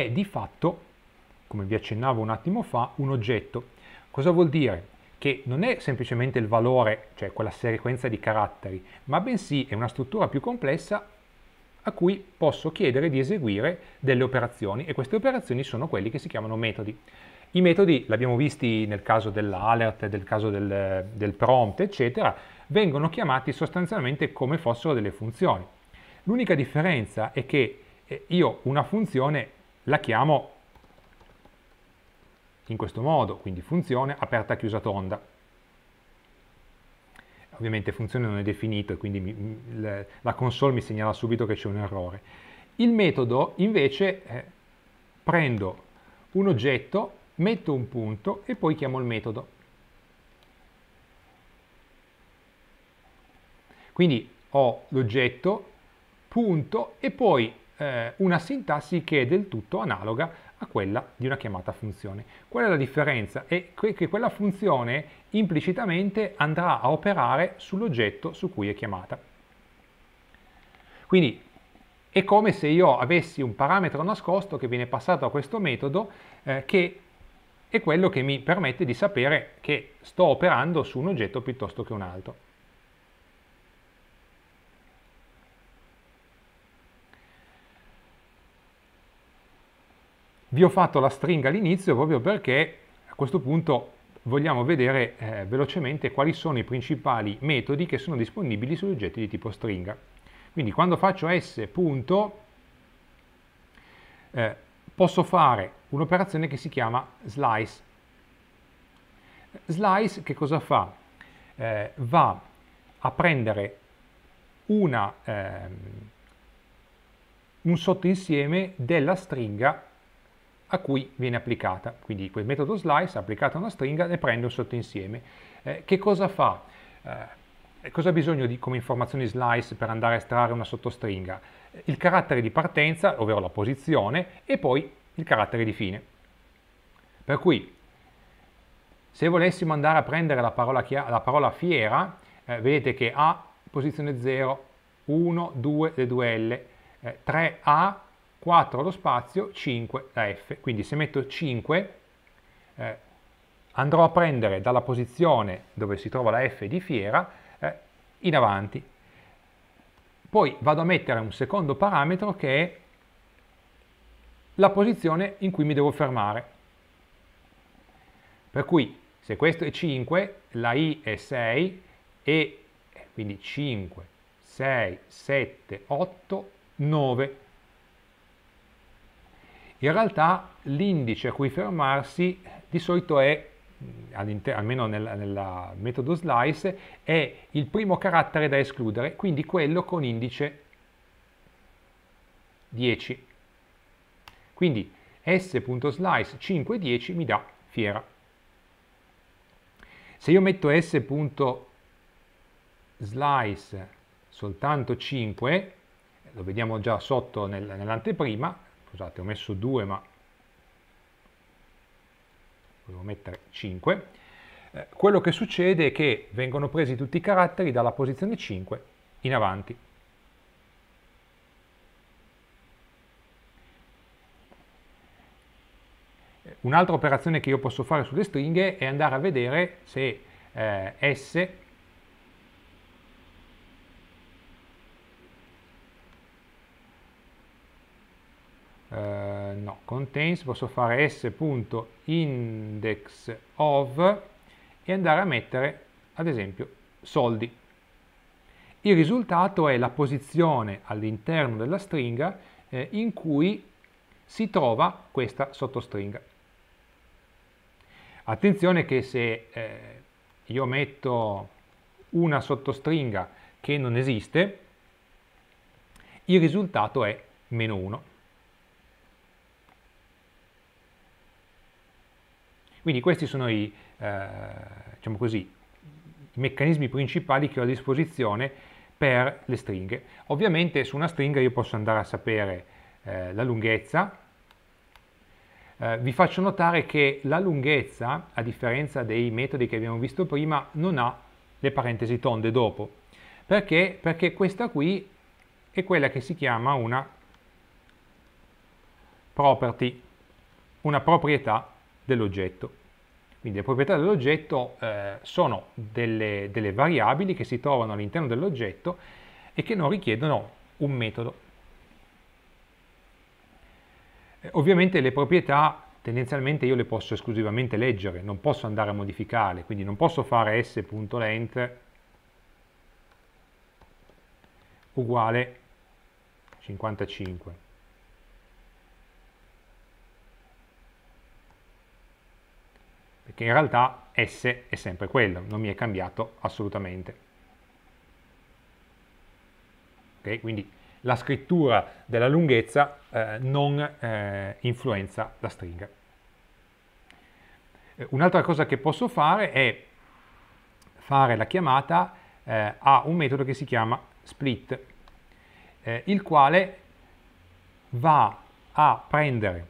A: è di fatto, come vi accennavo un attimo fa, un oggetto. Cosa vuol dire? Che non è semplicemente il valore, cioè quella sequenza di caratteri, ma bensì è una struttura più complessa a cui posso chiedere di eseguire delle operazioni e queste operazioni sono quelli che si chiamano metodi. I metodi, l'abbiamo visti nel caso dell'alert, nel caso del, del prompt, eccetera, vengono chiamati sostanzialmente come fossero delle funzioni. L'unica differenza è che eh, io una funzione la chiamo in questo modo, quindi funzione aperta chiusa tonda. Ovviamente funzione non è definita, e quindi mi, la console mi segnala subito che c'è un errore. Il metodo invece eh, prendo un oggetto, metto un punto e poi chiamo il metodo. Quindi ho l'oggetto, punto e poi eh, una sintassi che è del tutto analoga a quella di una chiamata funzione. Qual è la differenza? È che quella funzione implicitamente andrà a operare sull'oggetto su cui è chiamata. Quindi è come se io avessi un parametro nascosto che viene passato a questo metodo eh, che è quello che mi permette di sapere che sto operando su un oggetto piuttosto che un altro. Vi ho fatto la stringa all'inizio proprio perché a questo punto vogliamo vedere eh, velocemente quali sono i principali metodi che sono disponibili sugli oggetti di tipo stringa. Quindi quando faccio s punto, eh, posso fare un'operazione che si chiama slice. Slice che cosa fa? Eh, va a prendere una, ehm, un sottoinsieme della stringa a cui viene applicata. Quindi quel metodo slice applicato a una stringa ne prende un sottoinsieme. Eh, che cosa fa? Eh, cosa ha bisogno di, come informazioni slice per andare a estrarre una sottostringa? Il carattere di partenza, ovvero la posizione, e poi il carattere di fine. Per cui, se volessimo andare a prendere la parola, chiara, la parola fiera, eh, vedete che A, posizione 0, 1, 2, le due L, 3A, eh, 4 lo spazio, 5 la F. Quindi se metto 5 eh, andrò a prendere dalla posizione dove si trova la F di fiera eh, in avanti. Poi vado a mettere un secondo parametro che è la posizione in cui mi devo fermare. Per cui se questo è 5, la I è 6 e quindi 5, 6, 7, 8, 9 in realtà l'indice a cui fermarsi di solito è, almeno nel, metodo slice, è il primo carattere da escludere, quindi quello con indice 10. Quindi s.slice 5, 10 mi dà fiera. Se io metto s.slice soltanto 5, lo vediamo già sotto nel, nell'anteprima, scusate ho messo 2 ma volevo mettere 5, eh, quello che succede è che vengono presi tutti i caratteri dalla posizione 5 in avanti. Eh, un'altra operazione che io posso fare sulle stringhe è andare a vedere se eh, S Eh, no, contains, posso fare s.index of e andare a mettere ad esempio soldi. Il risultato è la posizione all'interno della stringa eh, in cui si trova questa sottostringa. Attenzione che se eh, io metto una sottostringa che non esiste, il risultato è meno 1. Quindi questi sono i, eh, diciamo così, i meccanismi principali che ho a disposizione per le stringhe. Ovviamente su una stringa io posso andare a sapere eh, la lunghezza, eh, vi faccio notare che la lunghezza, a differenza dei metodi che abbiamo visto prima, non ha le parentesi tonde dopo. Perché? Perché questa qui è quella che si chiama una property, una proprietà dell'oggetto. Quindi le proprietà dell'oggetto eh, sono delle, delle variabili che si trovano all'interno dell'oggetto e che non richiedono un metodo. Eh, ovviamente le proprietà tendenzialmente io le posso esclusivamente leggere, non posso andare a modificare, quindi non posso fare s.length uguale 55 perché in realtà S è sempre quello, non mi è cambiato assolutamente. Okay? Quindi la scrittura della lunghezza eh, non eh, influenza la stringa. Eh, un'altra cosa che posso fare è fare la chiamata eh, a un metodo che si chiama split, eh, il quale va a prendere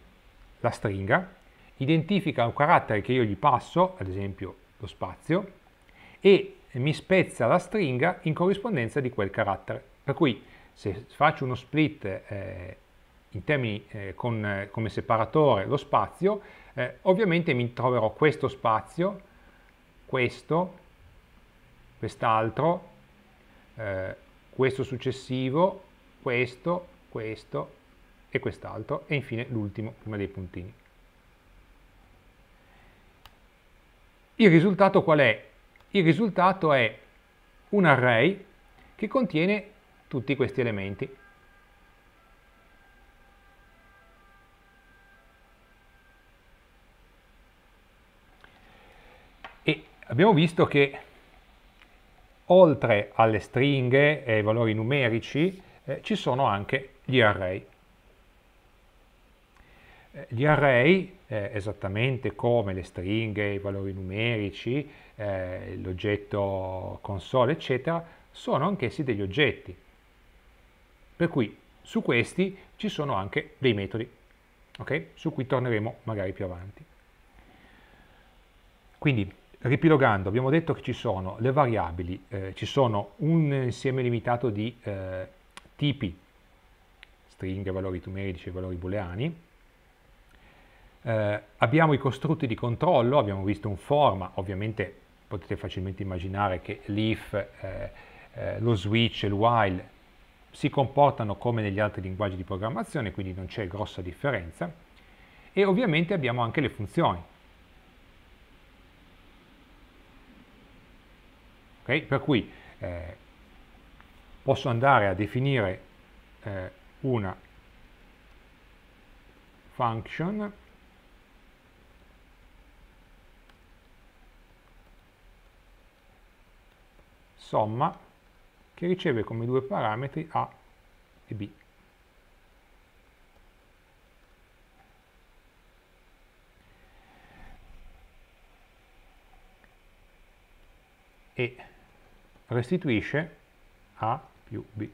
A: la stringa identifica un carattere che io gli passo, ad esempio lo spazio, e mi spezza la stringa in corrispondenza di quel carattere. Per cui se faccio uno split eh, in termini eh, con, eh, come separatore lo spazio, eh, ovviamente mi troverò questo spazio, questo, quest'altro, eh, questo successivo, questo, questo e quest'altro e infine l'ultimo prima dei puntini. Il risultato qual è? Il risultato è un array che contiene tutti questi elementi. E abbiamo visto che oltre alle stringhe e ai valori numerici eh, ci sono anche gli array. Eh, gli array, eh, esattamente come le stringhe, i valori numerici, eh, l'oggetto console, eccetera, sono anch'essi degli oggetti. Per cui su questi ci sono anche dei metodi, okay? su cui torneremo magari più avanti. Quindi, ripilogando, abbiamo detto che ci sono le variabili, eh, ci sono un insieme limitato di eh, tipi, stringhe, valori numerici e valori booleani, eh, abbiamo i costrutti di controllo, abbiamo visto un forma, ovviamente potete facilmente immaginare che l'if, eh, eh, lo switch e il while si comportano come negli altri linguaggi di programmazione, quindi non c'è grossa differenza, e ovviamente abbiamo anche le funzioni. Okay? Per cui eh, posso andare a definire eh, una function somma che riceve come due parametri A e B. e restituisce A più B.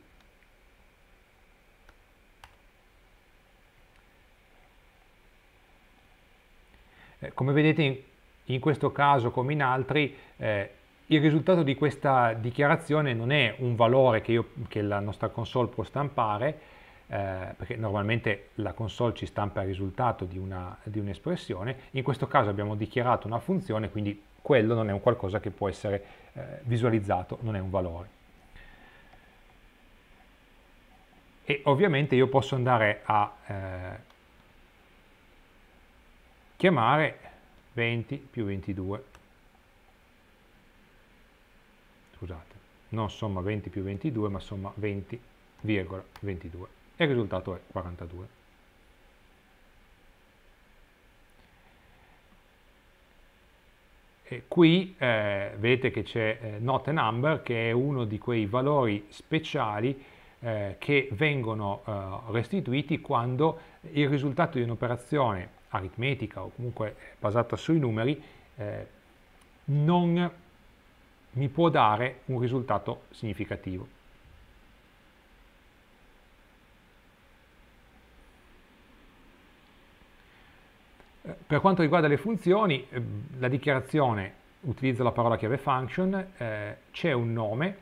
A: Eh, come vedete in, in, questo caso, come in altri, eh, il risultato di questa dichiarazione non è un valore che, io, che la nostra console può stampare, eh, perché normalmente la console ci stampa il risultato di, un'espressione, in questo caso abbiamo dichiarato una funzione, quindi quello non è un qualcosa che può essere eh, visualizzato, non è un valore. E ovviamente io posso andare a eh, chiamare 20 più 22 scusate, non somma 20 più 22, ma somma 20,22 e il risultato è 42. E qui eh, vedete che c'è eh, not a number, che è uno di quei valori speciali eh, che vengono eh, restituiti quando il risultato di un'operazione aritmetica o comunque basata sui numeri eh, non mi può dare un risultato significativo. Eh, per quanto riguarda le funzioni, eh, la dichiarazione utilizza la parola chiave function, eh, c'è un nome,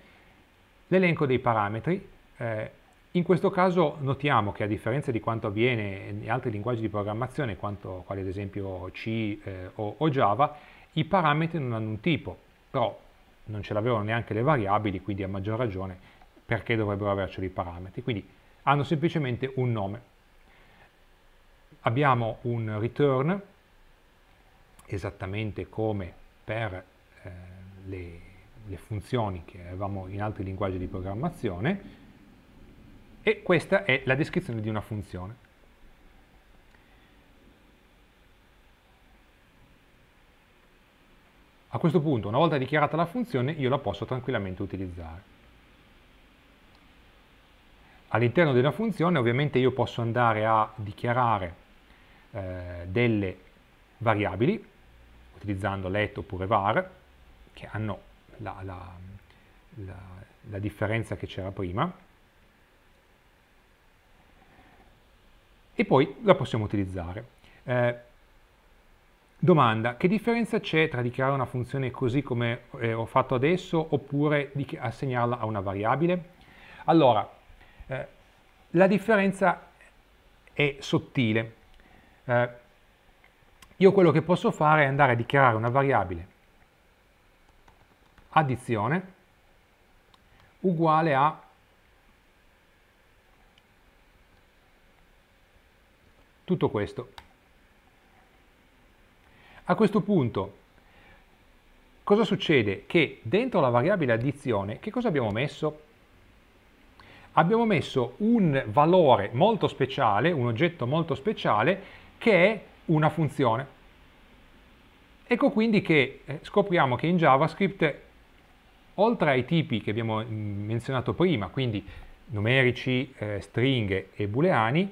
A: l'elenco dei parametri, eh, in questo caso notiamo che a differenza di quanto avviene in altri linguaggi di programmazione, quanto, quali ad esempio C eh, o, o, Java, i parametri non hanno un tipo, però non ce l'avevano neanche le variabili, quindi a maggior ragione perché dovrebbero avercelo i parametri. Quindi hanno semplicemente un nome. Abbiamo un return, esattamente come per eh, le, le funzioni che avevamo in altri linguaggi di programmazione, e questa è la descrizione di una funzione. A questo punto, una volta dichiarata la funzione, io la posso tranquillamente utilizzare. All'interno della funzione ovviamente io posso andare a dichiarare eh, delle variabili, utilizzando let oppure var, che hanno la, la, la, la differenza che c'era prima, e poi la possiamo utilizzare. Eh, Domanda, che differenza c'è tra dichiarare una funzione così come eh, ho fatto adesso oppure assegnarla a una variabile? Allora, eh, la differenza è sottile. Eh, io quello che posso fare è andare a dichiarare una variabile addizione uguale a tutto questo a questo punto, cosa succede? Che dentro la variabile addizione, che cosa abbiamo messo? Abbiamo messo un valore molto speciale, un oggetto molto speciale, che è una funzione. Ecco quindi che eh, scopriamo che in JavaScript, oltre ai tipi che abbiamo mm, menzionato prima, quindi numerici, eh, stringhe e booleani,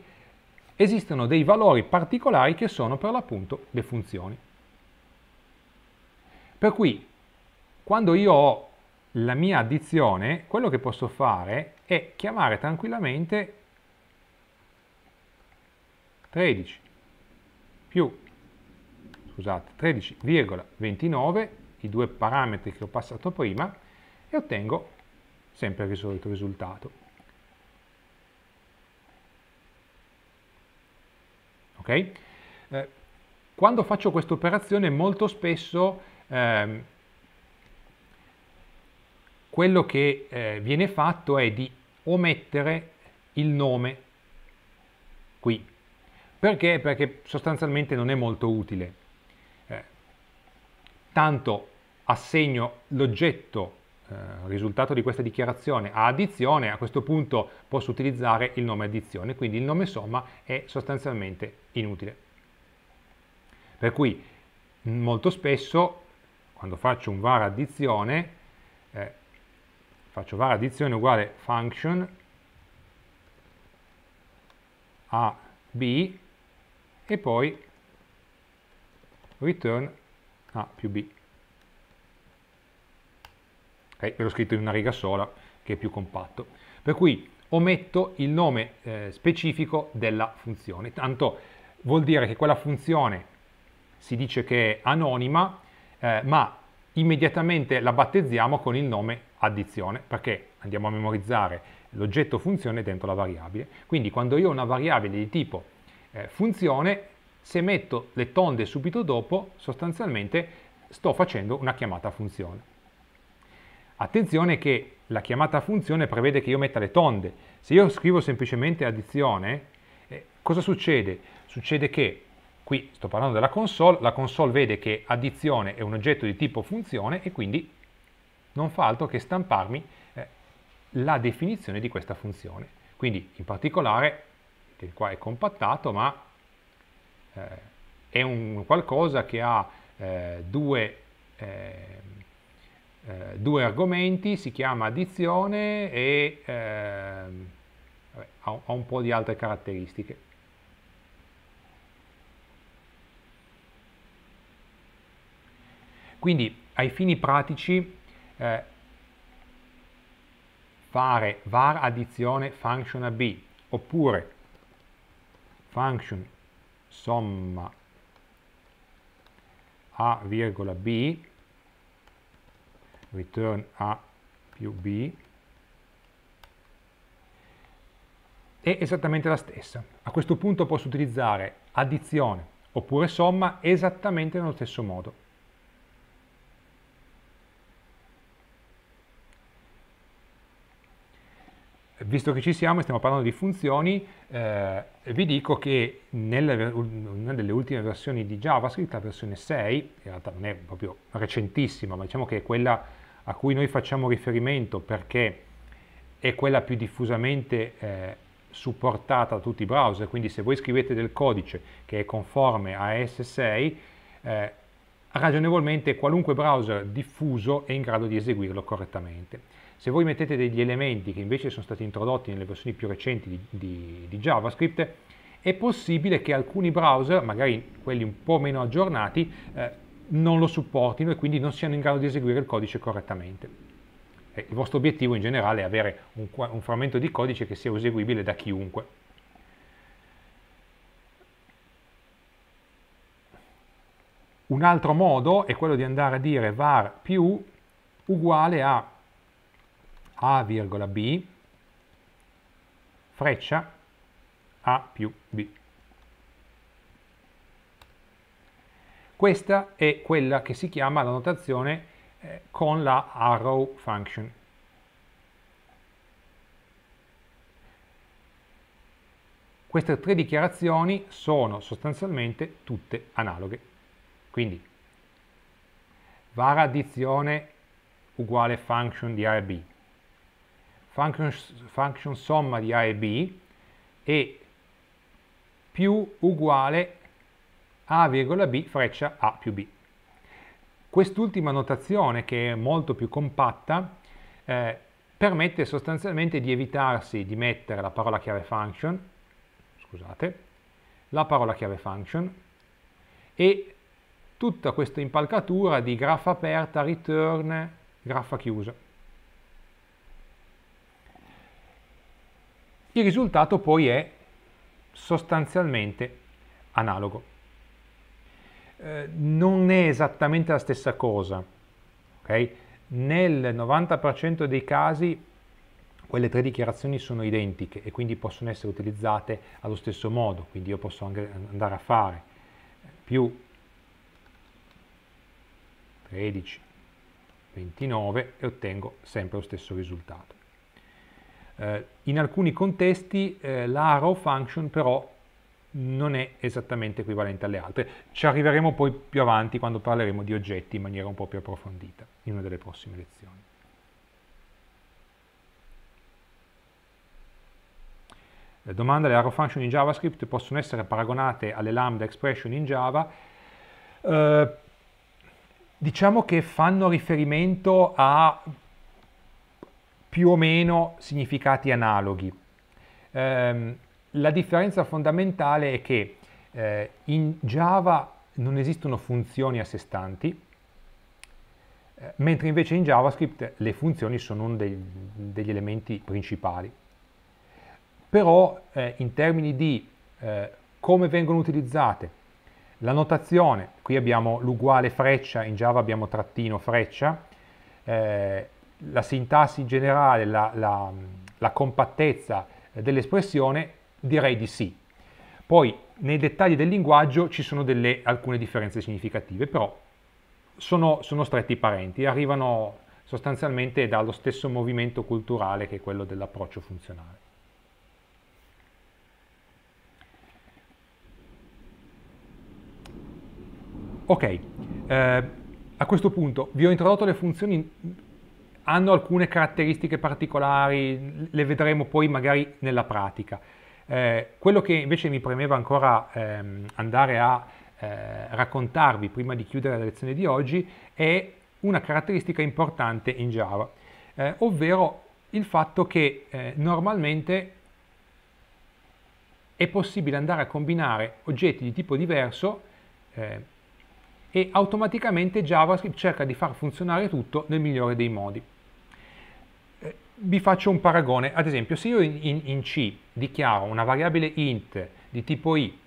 A: esistono dei valori particolari che sono per l'appunto le funzioni. Per cui, quando io ho la mia addizione, quello che posso fare è chiamare tranquillamente 13 più, scusate, 13,29, i due parametri che ho passato prima, e ottengo sempre il solito risultato. Ok? Eh, quando faccio questa operazione molto spesso eh, quello che eh, viene fatto è di omettere il nome qui. Perché? Perché sostanzialmente non è molto utile. Eh, tanto assegno l'oggetto eh, risultato di questa dichiarazione a addizione, a questo punto posso utilizzare il nome addizione, quindi il nome somma è sostanzialmente inutile. Per cui molto spesso quando faccio un var addizione, eh, faccio var addizione uguale function a b e poi return a più b. Ok, ve l'ho scritto in una riga sola che è più compatto. Per cui ometto il nome eh, specifico della funzione, tanto vuol dire che quella funzione si dice che è anonima eh, ma immediatamente la battezziamo con il nome addizione, perché andiamo a memorizzare l'oggetto funzione dentro la variabile. Quindi quando io ho una variabile di tipo eh, funzione, se metto le tonde subito dopo, sostanzialmente sto facendo una chiamata funzione. Attenzione che la chiamata funzione prevede che io metta le tonde. Se io scrivo semplicemente addizione, eh, cosa succede? Succede che qui sto parlando della console, la console vede che addizione è un oggetto di tipo funzione e quindi non fa altro che stamparmi eh, la definizione di questa funzione. Quindi in particolare, che qua è compattato, ma eh, è un qualcosa che ha eh, due, eh, eh, due, argomenti, si chiama addizione e ehm, vabbè, ha un po' di altre caratteristiche. Quindi ai fini pratici eh, fare var addizione function a b oppure function somma a virgola b return a più b è esattamente la stessa. A questo punto posso utilizzare addizione oppure somma esattamente nello stesso modo. visto che ci siamo e stiamo parlando di funzioni, eh, vi dico che nella, una delle ultime versioni di JavaScript, la versione 6, in realtà non è proprio recentissima, ma diciamo che è quella a cui noi facciamo riferimento perché è quella più diffusamente eh, supportata da tutti i browser, quindi se voi scrivete del codice che è conforme a S6, eh, ragionevolmente qualunque browser diffuso è in grado di eseguirlo correttamente. Se voi mettete degli elementi che invece sono stati introdotti nelle versioni più recenti di, di, di JavaScript, è possibile che alcuni browser, magari quelli un po' meno aggiornati, eh, non lo supportino e quindi non siano in grado di eseguire il codice correttamente. E eh, il vostro obiettivo in generale è avere un, un frammento di codice che sia eseguibile da chiunque. Un altro modo è quello di andare a dire var più uguale a a, B, freccia A più B. Questa è quella che si chiama la notazione eh, con la arrow function. Queste tre dichiarazioni sono sostanzialmente tutte analoghe. Quindi var addizione uguale function di A e B, function, function somma di A e B e più uguale A, B freccia A più B. Quest'ultima notazione, che è molto più compatta, eh, permette sostanzialmente di evitarsi di mettere la parola chiave function, scusate, la parola chiave function e tutta questa impalcatura di graffa aperta, return, graffa chiusa. Il risultato poi è sostanzialmente analogo. Eh, non è esattamente la stessa cosa. Okay? Nel 90% dei casi quelle tre dichiarazioni sono identiche e quindi possono essere utilizzate allo stesso modo, quindi io posso andare a fare più 13, 29 e ottengo sempre lo stesso risultato. Eh, in alcuni contesti eh, la arrow function però non è esattamente equivalente alle altre. Ci arriveremo poi più avanti quando parleremo di oggetti in maniera un po' più approfondita in una delle prossime lezioni. La eh, domanda, le arrow function in JavaScript possono essere paragonate alle lambda expression in Java? Eh, diciamo che fanno riferimento a più o meno significati analoghi. Eh, la differenza fondamentale è che eh, in Java non esistono funzioni a sé stanti, eh, mentre invece in JavaScript le funzioni sono uno dei, degli elementi principali. Però eh, in termini di eh, come vengono utilizzate, la notazione, qui abbiamo l'uguale freccia, in Java abbiamo trattino freccia, eh, la sintassi in generale, la, la, la compattezza dell'espressione, direi di sì. Poi nei dettagli del linguaggio ci sono delle, alcune differenze significative, però sono, sono stretti parenti, arrivano sostanzialmente dallo stesso movimento culturale che è quello dell'approccio funzionale. Ok, eh, a questo punto vi ho introdotto le funzioni hanno alcune caratteristiche particolari, le vedremo poi magari nella pratica. Eh, quello che invece mi premeva ancora ehm, andare a eh, raccontarvi prima di chiudere la lezione di oggi è una caratteristica importante in Java, eh, ovvero il fatto che eh, normalmente è possibile andare a combinare oggetti di tipo diverso eh, e automaticamente JavaScript cerca di far funzionare tutto nel migliore dei modi vi faccio un paragone, ad esempio se io in, in, in, C dichiaro una variabile int di tipo i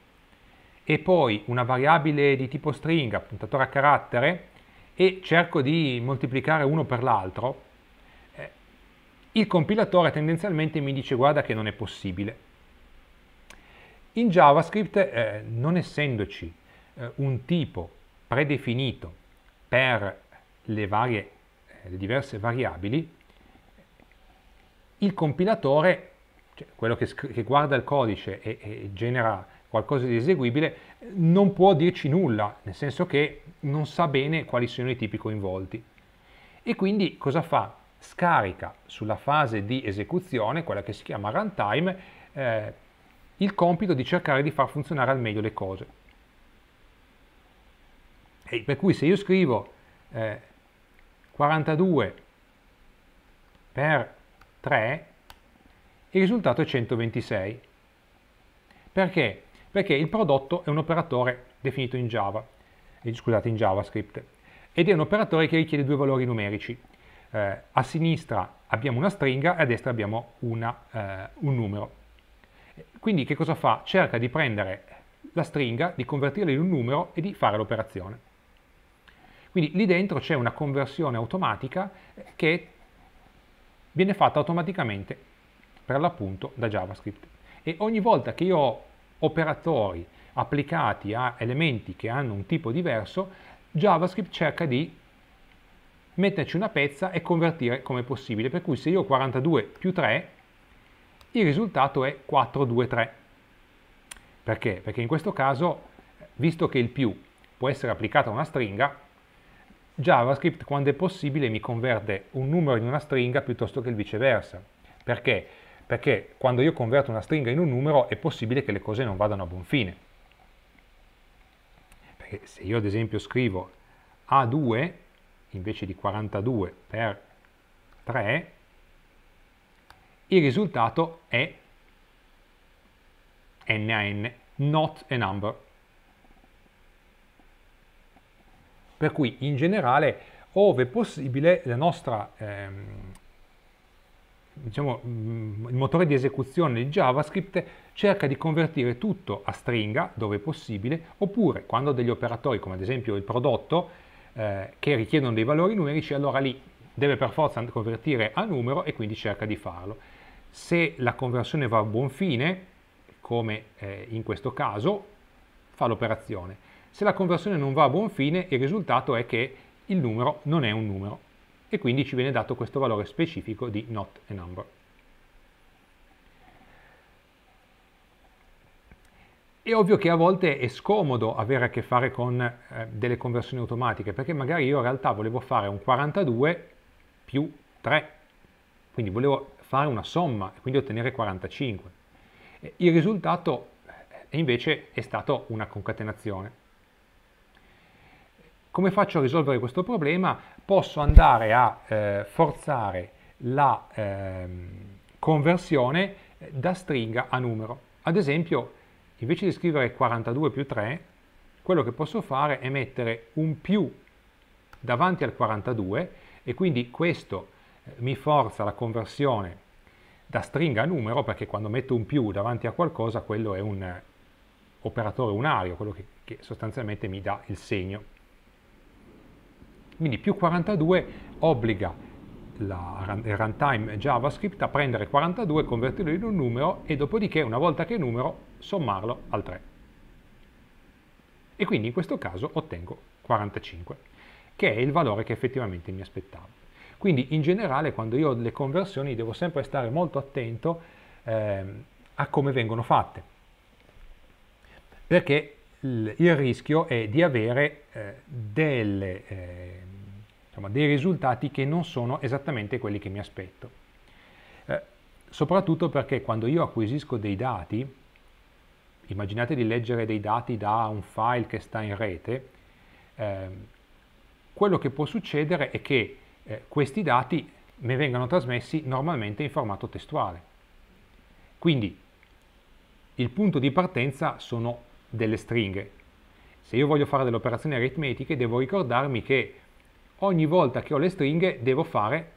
A: e poi una variabile di tipo stringa, puntatore a carattere, e cerco di moltiplicare uno per l'altro, eh, il compilatore tendenzialmente mi dice guarda che non è possibile. In JavaScript, eh, non essendoci eh, un tipo predefinito per le, varie, eh, le diverse variabili, il compilatore, cioè quello che, che, guarda il codice e, e genera qualcosa di eseguibile, non può dirci nulla, nel senso che non sa bene quali sono i tipi coinvolti. E quindi cosa fa? Scarica sulla fase di esecuzione, quella che si chiama runtime, eh, il compito di cercare di far funzionare al meglio le cose. E per cui se io scrivo eh, 42 per 3, il risultato è 126. Perché? Perché il prodotto è un operatore definito in Java, eh, scusate, in JavaScript, ed è un operatore che richiede due valori numerici. Eh, a sinistra abbiamo una stringa e a destra abbiamo una, eh, un numero. Quindi che cosa fa? Cerca di prendere la stringa, di convertirla in un numero e di fare l'operazione. Quindi lì dentro c'è una conversione automatica che viene fatta automaticamente per l'appunto da JavaScript. E ogni volta che io ho operatori applicati a elementi che hanno un tipo diverso, JavaScript cerca di metterci una pezza e convertire come possibile. Per cui se io ho 42 più 3, il risultato è 423. Perché? Perché in questo caso, visto che il più può essere applicato a una stringa, JavaScript quando è possibile mi converte un numero in una stringa piuttosto che il viceversa. Perché? Perché quando io converto una stringa in un numero è possibile che le cose non vadano a buon fine. Perché se io ad esempio scrivo A2 invece di 42 per 3, il risultato è NAN, not a number. Per cui in generale, ove possibile, la nostra, ehm, diciamo, mm, il motore di esecuzione di JavaScript cerca di convertire tutto a stringa, dove possibile, oppure quando degli operatori, come ad esempio il prodotto, eh, che richiedono dei valori numerici, allora lì deve per forza convertire a numero e quindi cerca di farlo. Se la conversione va a buon fine, come eh, in questo caso, fa l'operazione se la conversione non va a buon fine, il risultato è che il numero non è un numero e quindi ci viene dato questo valore specifico di not a number. È ovvio che a volte è scomodo avere a che fare con eh, delle conversioni automatiche, perché magari io in realtà volevo fare un 42 più 3, quindi volevo fare una somma e quindi ottenere 45. Il risultato eh, invece è stato una concatenazione. Come faccio a risolvere questo problema? Posso andare a eh, forzare la ehm, eh, conversione da stringa a numero. Ad esempio, invece di scrivere 42 più 3, quello che posso fare è mettere un più davanti al 42 e quindi questo eh, mi forza la conversione da stringa a numero perché quando metto un più davanti a qualcosa quello è un eh, operatore unario, quello che, che sostanzialmente mi dà il segno. Quindi più 42 obbliga la, il runtime JavaScript a prendere 42, convertirlo in un numero e dopodiché una volta che è numero sommarlo al 3. E quindi in questo caso ottengo 45, che è il valore che effettivamente mi aspettavo. Quindi in generale quando io ho le conversioni devo sempre stare molto attento eh, a come vengono fatte, perché il, il rischio è di avere eh, delle eh, insomma, dei risultati che non sono esattamente quelli che mi aspetto. Eh, soprattutto perché quando io acquisisco dei dati, immaginate di leggere dei dati da un file che sta in rete, eh, quello che può succedere è che eh, questi dati mi vengano trasmessi normalmente in formato testuale. Quindi il punto di partenza sono delle stringhe. Se io voglio fare delle operazioni aritmetiche devo ricordarmi che ogni volta che ho le stringhe devo fare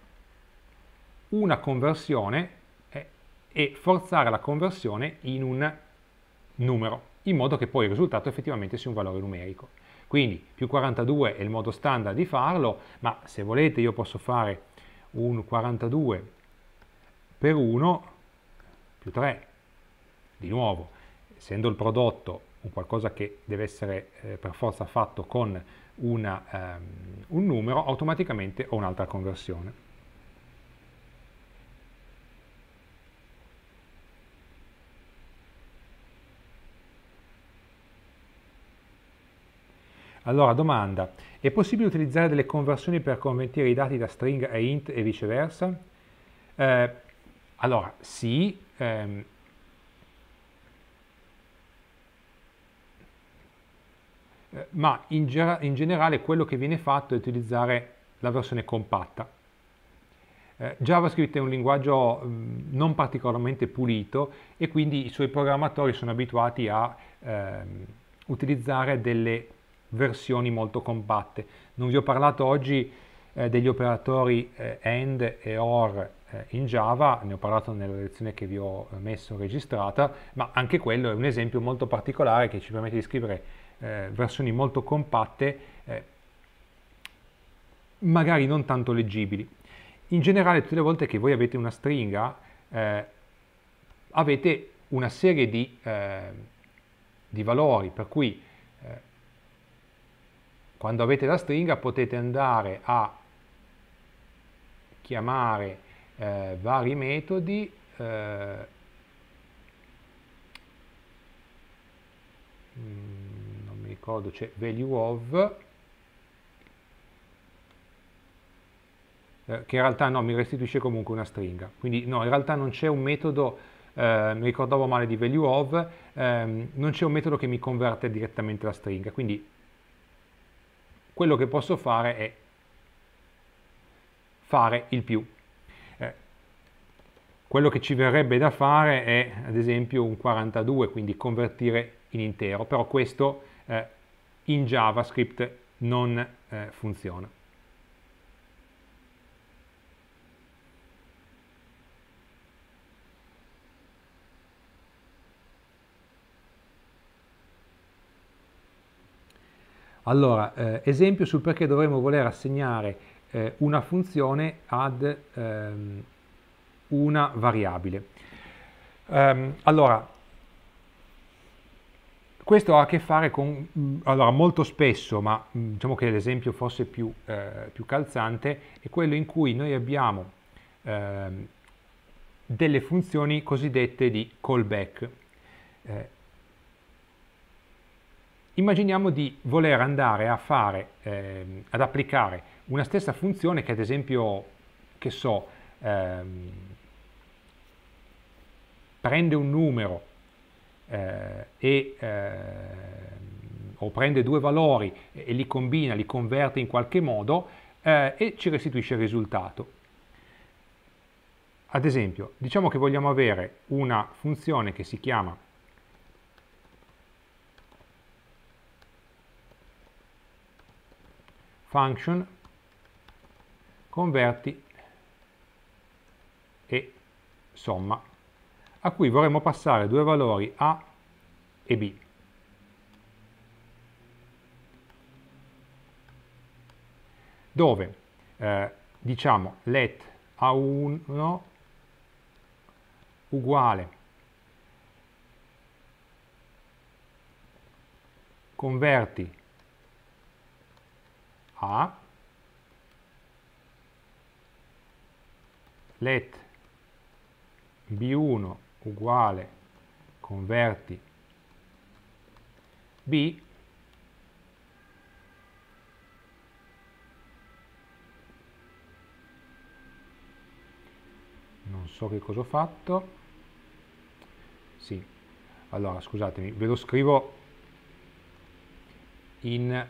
A: una conversione eh, e forzare la conversione in un numero, in modo che poi il risultato effettivamente sia un valore numerico. Quindi più 42 è il modo standard di farlo, ma se volete io posso fare un 42 per 1 più 3. Di nuovo, essendo il prodotto un qualcosa che deve essere eh, per forza fatto con una, um, un numero, automaticamente ho un'altra conversione. Allora, domanda, è possibile utilizzare delle conversioni per convertire i dati da stringa a int e viceversa? Eh, allora, sì, ehm, Eh, ma in, ge in, generale quello che viene fatto è utilizzare la versione compatta. Eh, JavaScript è un linguaggio mh, mm, non particolarmente pulito e quindi i suoi programmatori sono abituati a ehm, utilizzare delle versioni molto compatte. Non vi ho parlato oggi eh, degli operatori eh, AND e OR eh, in Java, ne ho parlato nella lezione che vi ho messo registrata, ma anche quello è un esempio molto particolare che ci permette di scrivere eh, versioni molto compatte, eh, magari non tanto leggibili. In generale tutte le volte che voi avete una stringa eh, avete una serie di, eh, di valori, per cui eh, quando avete la stringa potete andare a chiamare eh, vari metodi Mm codice value of che in realtà no, mi restituisce comunque una stringa. Quindi no, in realtà non c'è un metodo, eh, mi ricordavo male di value of, ehm, non c'è un metodo che mi converte direttamente la stringa. Quindi quello che posso fare è fare il più. Eh, quello che ci verrebbe da fare è ad esempio un 42, quindi convertire in intero, però questo eh, in JavaScript non eh, funziona. Allora, eh, esempio sul perché dovremmo voler assegnare eh, una funzione ad ehm, una variabile. Um, allora, questo ha a che fare con, allora molto spesso, ma diciamo che l'esempio fosse più, eh, più, calzante, è quello in cui noi abbiamo eh, delle funzioni cosiddette di callback. Eh, immaginiamo di voler andare a fare, ehm, ad applicare una stessa funzione che ad esempio, che so, ehm, prende un numero eh, e, eh, o prende due valori e, e, li combina, li converte in qualche modo eh, e ci restituisce il risultato. Ad esempio, diciamo che vogliamo avere una funzione che si chiama function converti e somma a cui vorremmo passare due valori A e B. Dove eh, diciamo let A1 uguale converti a let b1 uguale converti b non so che cosa ho fatto sì allora scusatemi ve lo scrivo in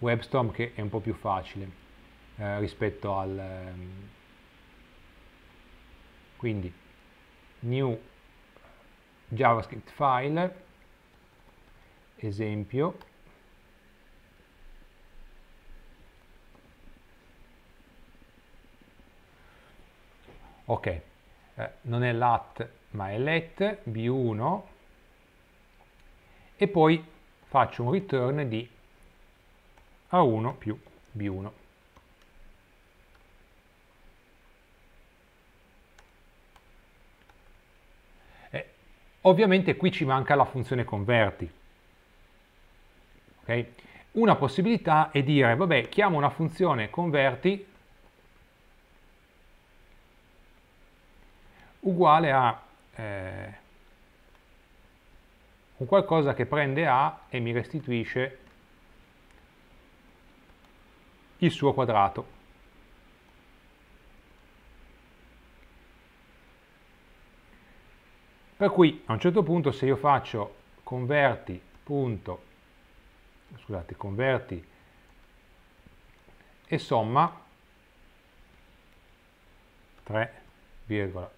A: WebStorm che è un po' più facile eh, rispetto al... Ehm, quindi new javascript file, esempio, ok, eh, non è lat ma è let, b1, e poi faccio un return di a1 più b1. Ovviamente qui ci manca la funzione converti. Okay? Una possibilità è dire, vabbè, chiamo una funzione converti uguale a eh, un qualcosa che prende A e mi restituisce il suo quadrato. Per cui a un certo punto se io faccio converti, punto, scusate, converti e somma 3,4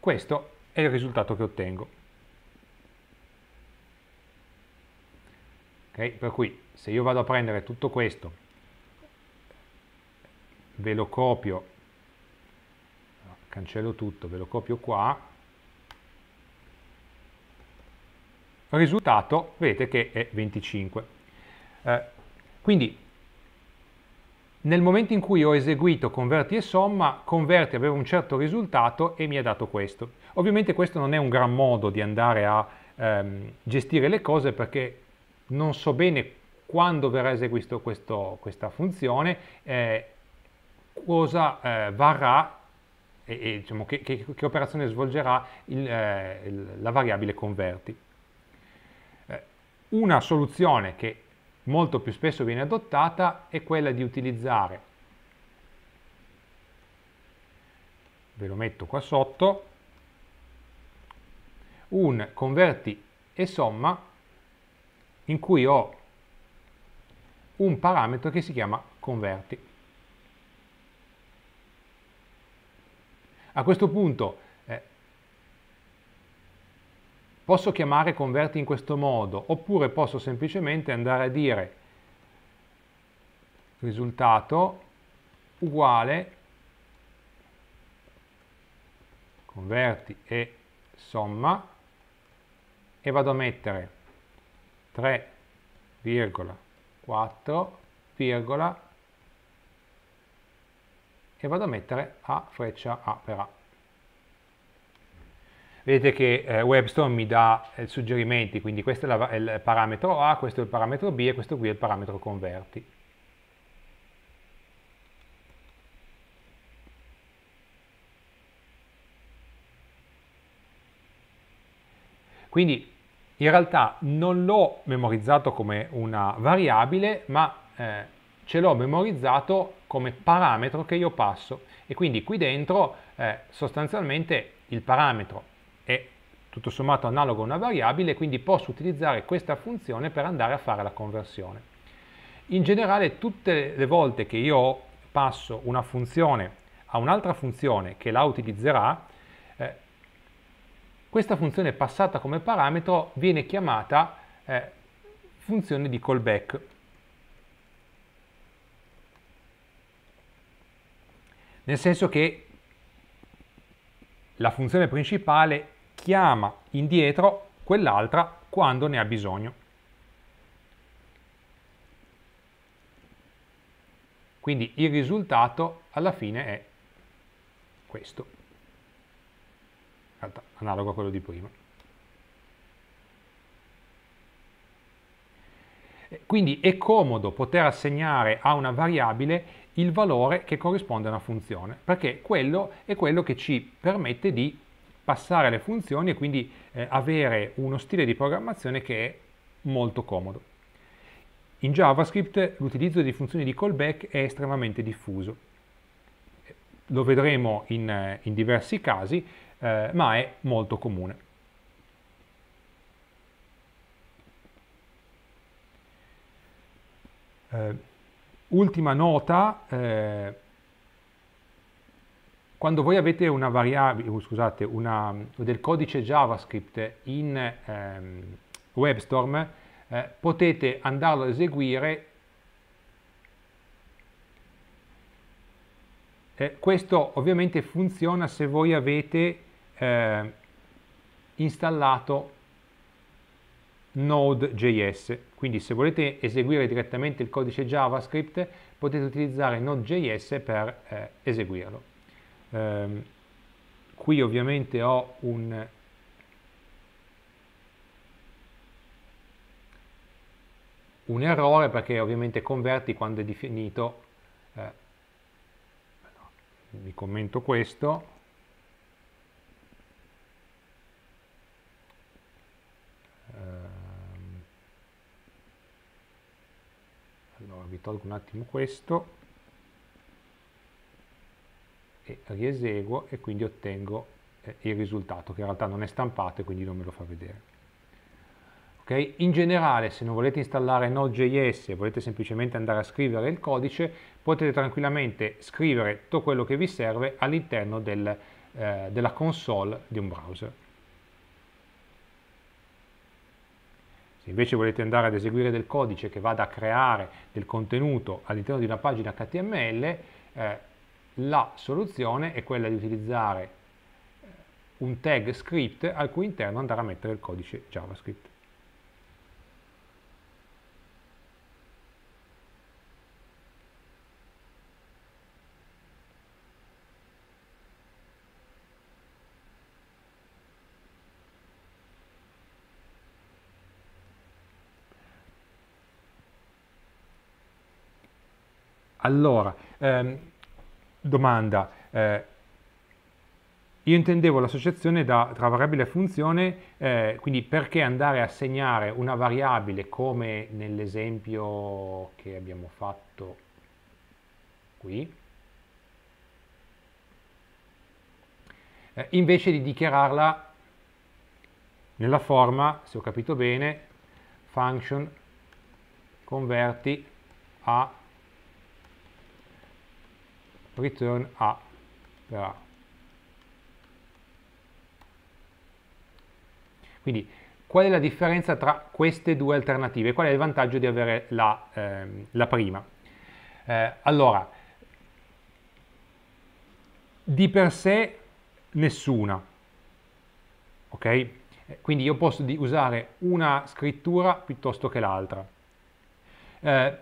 A: questo è il risultato che ottengo. Okay? Per cui se io vado a prendere tutto questo, ve lo copio, cancello tutto, ve lo copio qua, risultato vedete che è 25. Eh, quindi nel momento in cui ho eseguito converti e somma, converti aveva un certo risultato e mi ha dato questo. Ovviamente questo non è un gran modo di andare a ehm, gestire le cose perché non so bene quando verrà eseguito questo, questa funzione, eh, cosa eh, varrà e, e diciamo, che, che, che, operazione svolgerà il, eh, il, la variabile converti. Eh, una soluzione che molto più spesso viene adottata è quella di utilizzare, ve lo metto qua sotto, un converti e somma in cui ho un parametro che si chiama converti. A questo punto eh, posso chiamare converti in questo modo oppure posso semplicemente andare a dire risultato uguale converti e somma e vado a mettere 3,4, e vado a mettere A freccia A per A. Vedete che eh, Webstone mi dà eh, suggerimenti, quindi questo è, la, è il parametro A, questo è il parametro B e questo qui è il parametro converti. Quindi in realtà non l'ho memorizzato come una variabile, ma eh, ce l'ho memorizzato come parametro che io passo e quindi qui dentro eh, sostanzialmente il parametro è tutto sommato analogo a una variabile, quindi posso utilizzare questa funzione per andare a fare la conversione. In generale tutte le volte che io passo una funzione a un'altra funzione che la utilizzerà, questa funzione passata come parametro viene chiamata eh, funzione di callback. Nel senso che la funzione principale chiama indietro quell'altra quando ne ha bisogno. Quindi il risultato alla fine è questo analogo a quello di prima. Quindi è comodo poter assegnare a una variabile il valore che corrisponde a una funzione, perché quello è quello che ci permette di passare le funzioni e quindi eh, avere uno stile di programmazione che è molto comodo. In JavaScript l'utilizzo di funzioni di callback è estremamente diffuso. Lo vedremo in, eh, in diversi casi, eh, ma è molto comune. Eh, ultima nota, eh, quando voi avete una variabile, oh, scusate, una, del codice JavaScript in ehm, WebStorm, eh, potete andarlo a eseguire eh, questo ovviamente funziona se voi avete eh, installato Node.js, quindi se volete eseguire direttamente il codice JavaScript potete utilizzare Node.js per eh, eseguirlo. Ehm, qui ovviamente ho un un errore perché ovviamente converti quando è definito eh, vi commento questo Ehm, allora vi tolgo un attimo questo e rieseguo e quindi ottengo eh, il risultato che in realtà non è stampato e quindi non me lo fa vedere okay? in generale se non volete installare Node.js e volete semplicemente andare a scrivere il codice potete tranquillamente scrivere tutto quello che vi serve all'interno del, eh, della console di un browser Se invece volete andare ad eseguire del codice che vada a creare del contenuto all'interno di una pagina HTML, eh, la soluzione è quella di utilizzare eh, un tag script al cui interno andare a mettere il codice JavaScript. Allora, ehm, domanda, eh, io intendevo l'associazione tra variabile e funzione, eh, quindi perché andare a segnare una variabile come nell'esempio che abbiamo fatto qui, eh, invece di dichiararla nella forma, se ho capito bene, function converti a return a per a. Quindi qual è la differenza tra queste due alternative? Qual è il vantaggio di avere la, ehm, la prima? Eh, allora, di per sé nessuna, ok? Eh, quindi io posso usare una scrittura piuttosto che l'altra. Eh,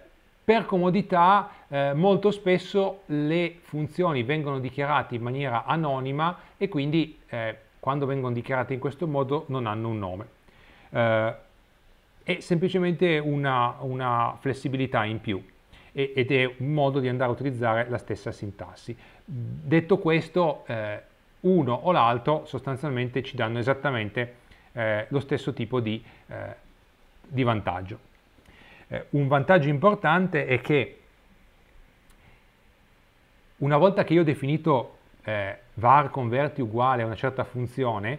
A: per comodità eh, molto spesso le funzioni vengono dichiarate in maniera anonima e quindi eh, quando vengono dichiarate in questo modo non hanno un nome. Eh, è semplicemente una, una flessibilità in più ed è un modo di andare a utilizzare la stessa sintassi. Detto questo, eh, uno o l'altro sostanzialmente ci danno esattamente eh, lo stesso tipo di, eh, di vantaggio. Eh, un vantaggio importante è che una volta che io ho definito eh, var converti uguale a una certa funzione,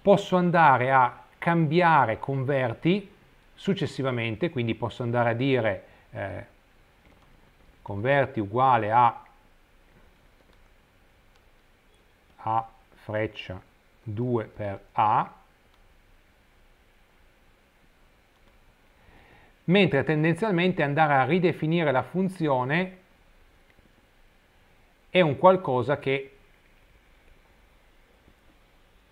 A: posso andare a cambiare converti successivamente, quindi posso andare a dire eh, converti uguale a, a freccia 2 per a mentre tendenzialmente andare a ridefinire la funzione è un qualcosa che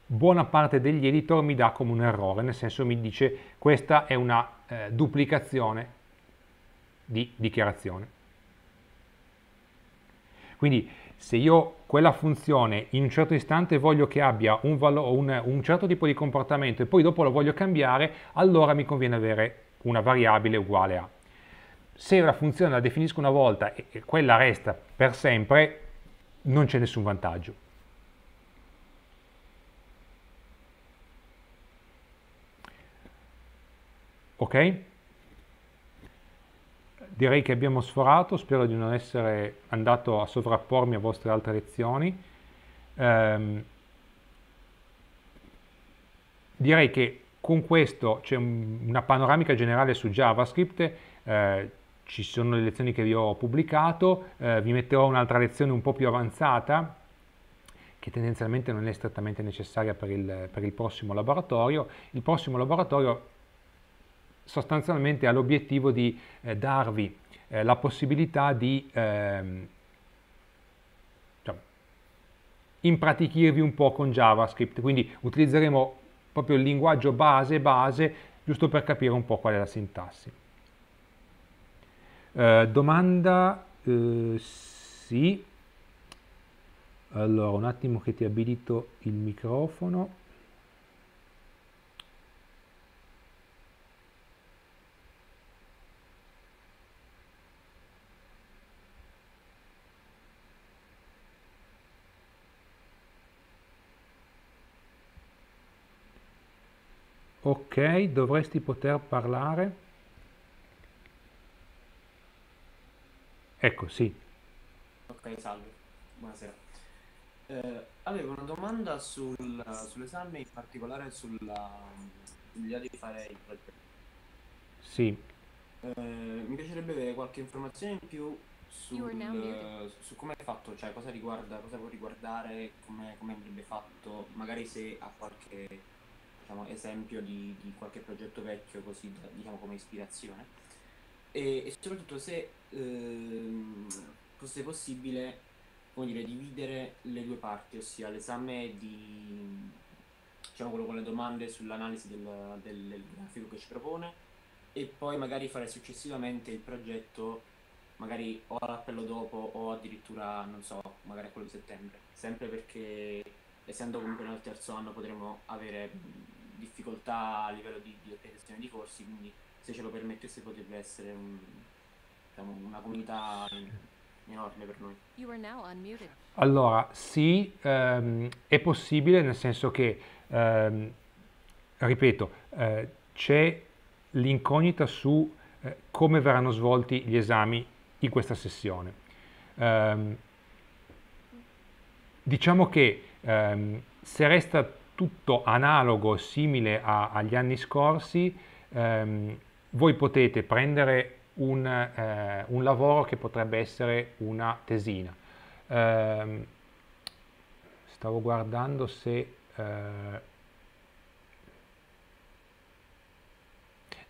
A: buona parte degli editor mi dà come un errore, nel senso mi dice questa è una eh, duplicazione di dichiarazione. Quindi se io quella funzione in un certo istante voglio che abbia un, un, un certo tipo di comportamento e poi dopo lo voglio cambiare, allora mi conviene avere una variabile uguale a. Se la funzione la definisco una volta e quella resta per sempre, non c'è nessun vantaggio. Ok? Direi che abbiamo sforato, spero di non essere andato a sovrappormi a vostre altre lezioni. Um, direi che con questo c'è una panoramica generale su JavaScript, eh, ci sono le lezioni che vi ho pubblicato, eh, vi metterò un'altra lezione un po' più avanzata che tendenzialmente non è strettamente necessaria per il, per il prossimo laboratorio. Il prossimo laboratorio sostanzialmente ha l'obiettivo di eh, darvi eh, la possibilità di ehm, diciamo, impratichirvi un po' con JavaScript, quindi utilizzeremo proprio il linguaggio base base, giusto per capire un po' qual è la sintassi. Eh, domanda, eh, sì, allora un attimo che ti abilito il microfono. ok dovresti poter parlare ecco sì
B: ok salve buonasera eh, avevo una domanda sul, sull'esame in particolare sulla possibilità di fare il progetto sì eh, mi piacerebbe avere qualche informazione in più sul, su come è fatto, cioè cosa riguarda, cosa può riguardare, come, come andrebbe fatto, magari se ha qualche diciamo, esempio di, di, qualche progetto vecchio così diciamo come ispirazione e, e soprattutto se ehm, fosse possibile come dire, dividere le due parti ossia l'esame di diciamo quello con le domande sull'analisi del, del, del grafico che ci propone e poi magari fare successivamente il progetto magari o all'appello dopo o addirittura non so magari a quello di settembre sempre perché essendo comunque nel terzo anno potremo avere difficoltà a livello di, di organizzazione di corsi, quindi se ce lo permettesse potrebbe essere un, diciamo, una comunità enorme per noi.
A: Allora, sì, ehm, è possibile nel senso che, ehm, ripeto, eh, c'è l'incognita su eh, come verranno svolti gli esami in questa sessione. Ehm, diciamo che ehm, se resta tutto analogo, simile a, agli anni scorsi, ehm, voi potete prendere un, eh, un, lavoro che potrebbe essere una tesina. Eh, stavo guardando se... Eh,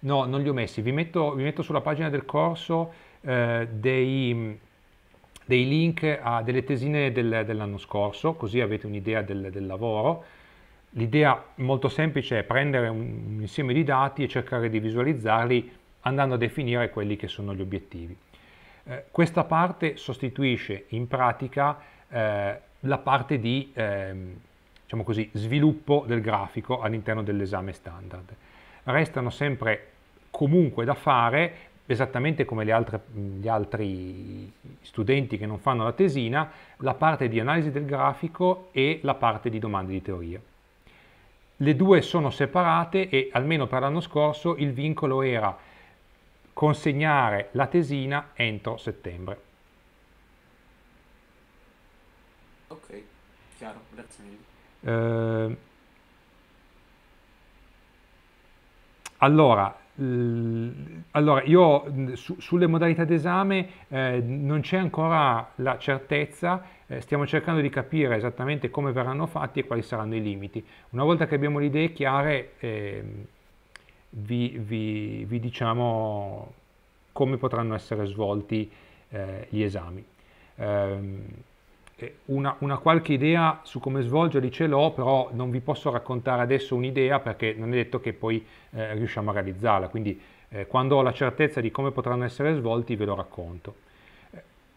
A: no, non li ho messi, vi metto, vi metto sulla pagina del corso eh, dei, dei, link a delle tesine del, dell'anno scorso, così avete un'idea del, del lavoro. L'idea molto semplice è prendere un insieme di dati e cercare di visualizzarli andando a definire quelli che sono gli obiettivi. Eh, questa parte sostituisce in pratica eh, la parte di ehm, diciamo così, sviluppo del grafico all'interno dell'esame standard. Restano sempre comunque da fare, esattamente come altre, gli altri studenti che non fanno la tesina, la parte di analisi del grafico e la parte di domande di teoria le due sono separate e almeno per l'anno scorso il vincolo era consegnare la tesina entro settembre.
B: Ok, chiaro, grazie mille.
A: Eh, allora, allora, io su, sulle modalità d'esame eh, non c'è ancora la certezza eh, stiamo cercando di capire esattamente come verranno fatti e quali saranno i limiti. Una volta che abbiamo le idee chiare eh, vi, vi, vi, diciamo come potranno essere svolti eh, gli esami. Ehm, eh, una, una, qualche idea su come svolgerli ce l'ho, però non vi posso raccontare adesso un'idea perché non è detto che poi eh, riusciamo a realizzarla, quindi quando ho la certezza di come potranno essere svolti ve lo racconto.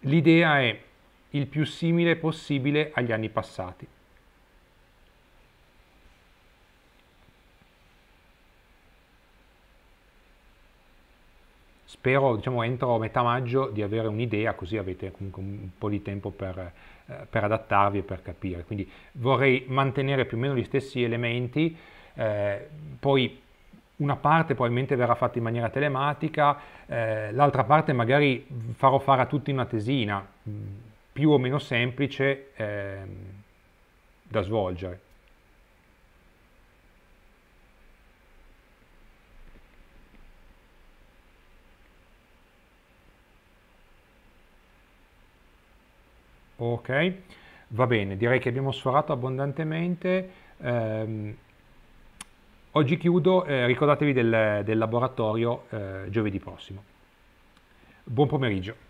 A: L'idea è il più simile possibile agli anni passati. Spero diciamo, entro metà maggio di avere un'idea, così avete comunque un po' di tempo per, eh, per, adattarvi e per capire. Quindi vorrei mantenere più o meno gli stessi elementi, eh, poi una parte probabilmente verrà fatta in maniera telematica, eh, l'altra parte magari farò fare a tutti una tesina, più o meno semplice ehm, da svolgere. Ok, va bene, direi che abbiamo sforato abbondantemente. Eh, oggi chiudo, eh, ricordatevi del, del laboratorio eh, giovedì prossimo. Buon pomeriggio.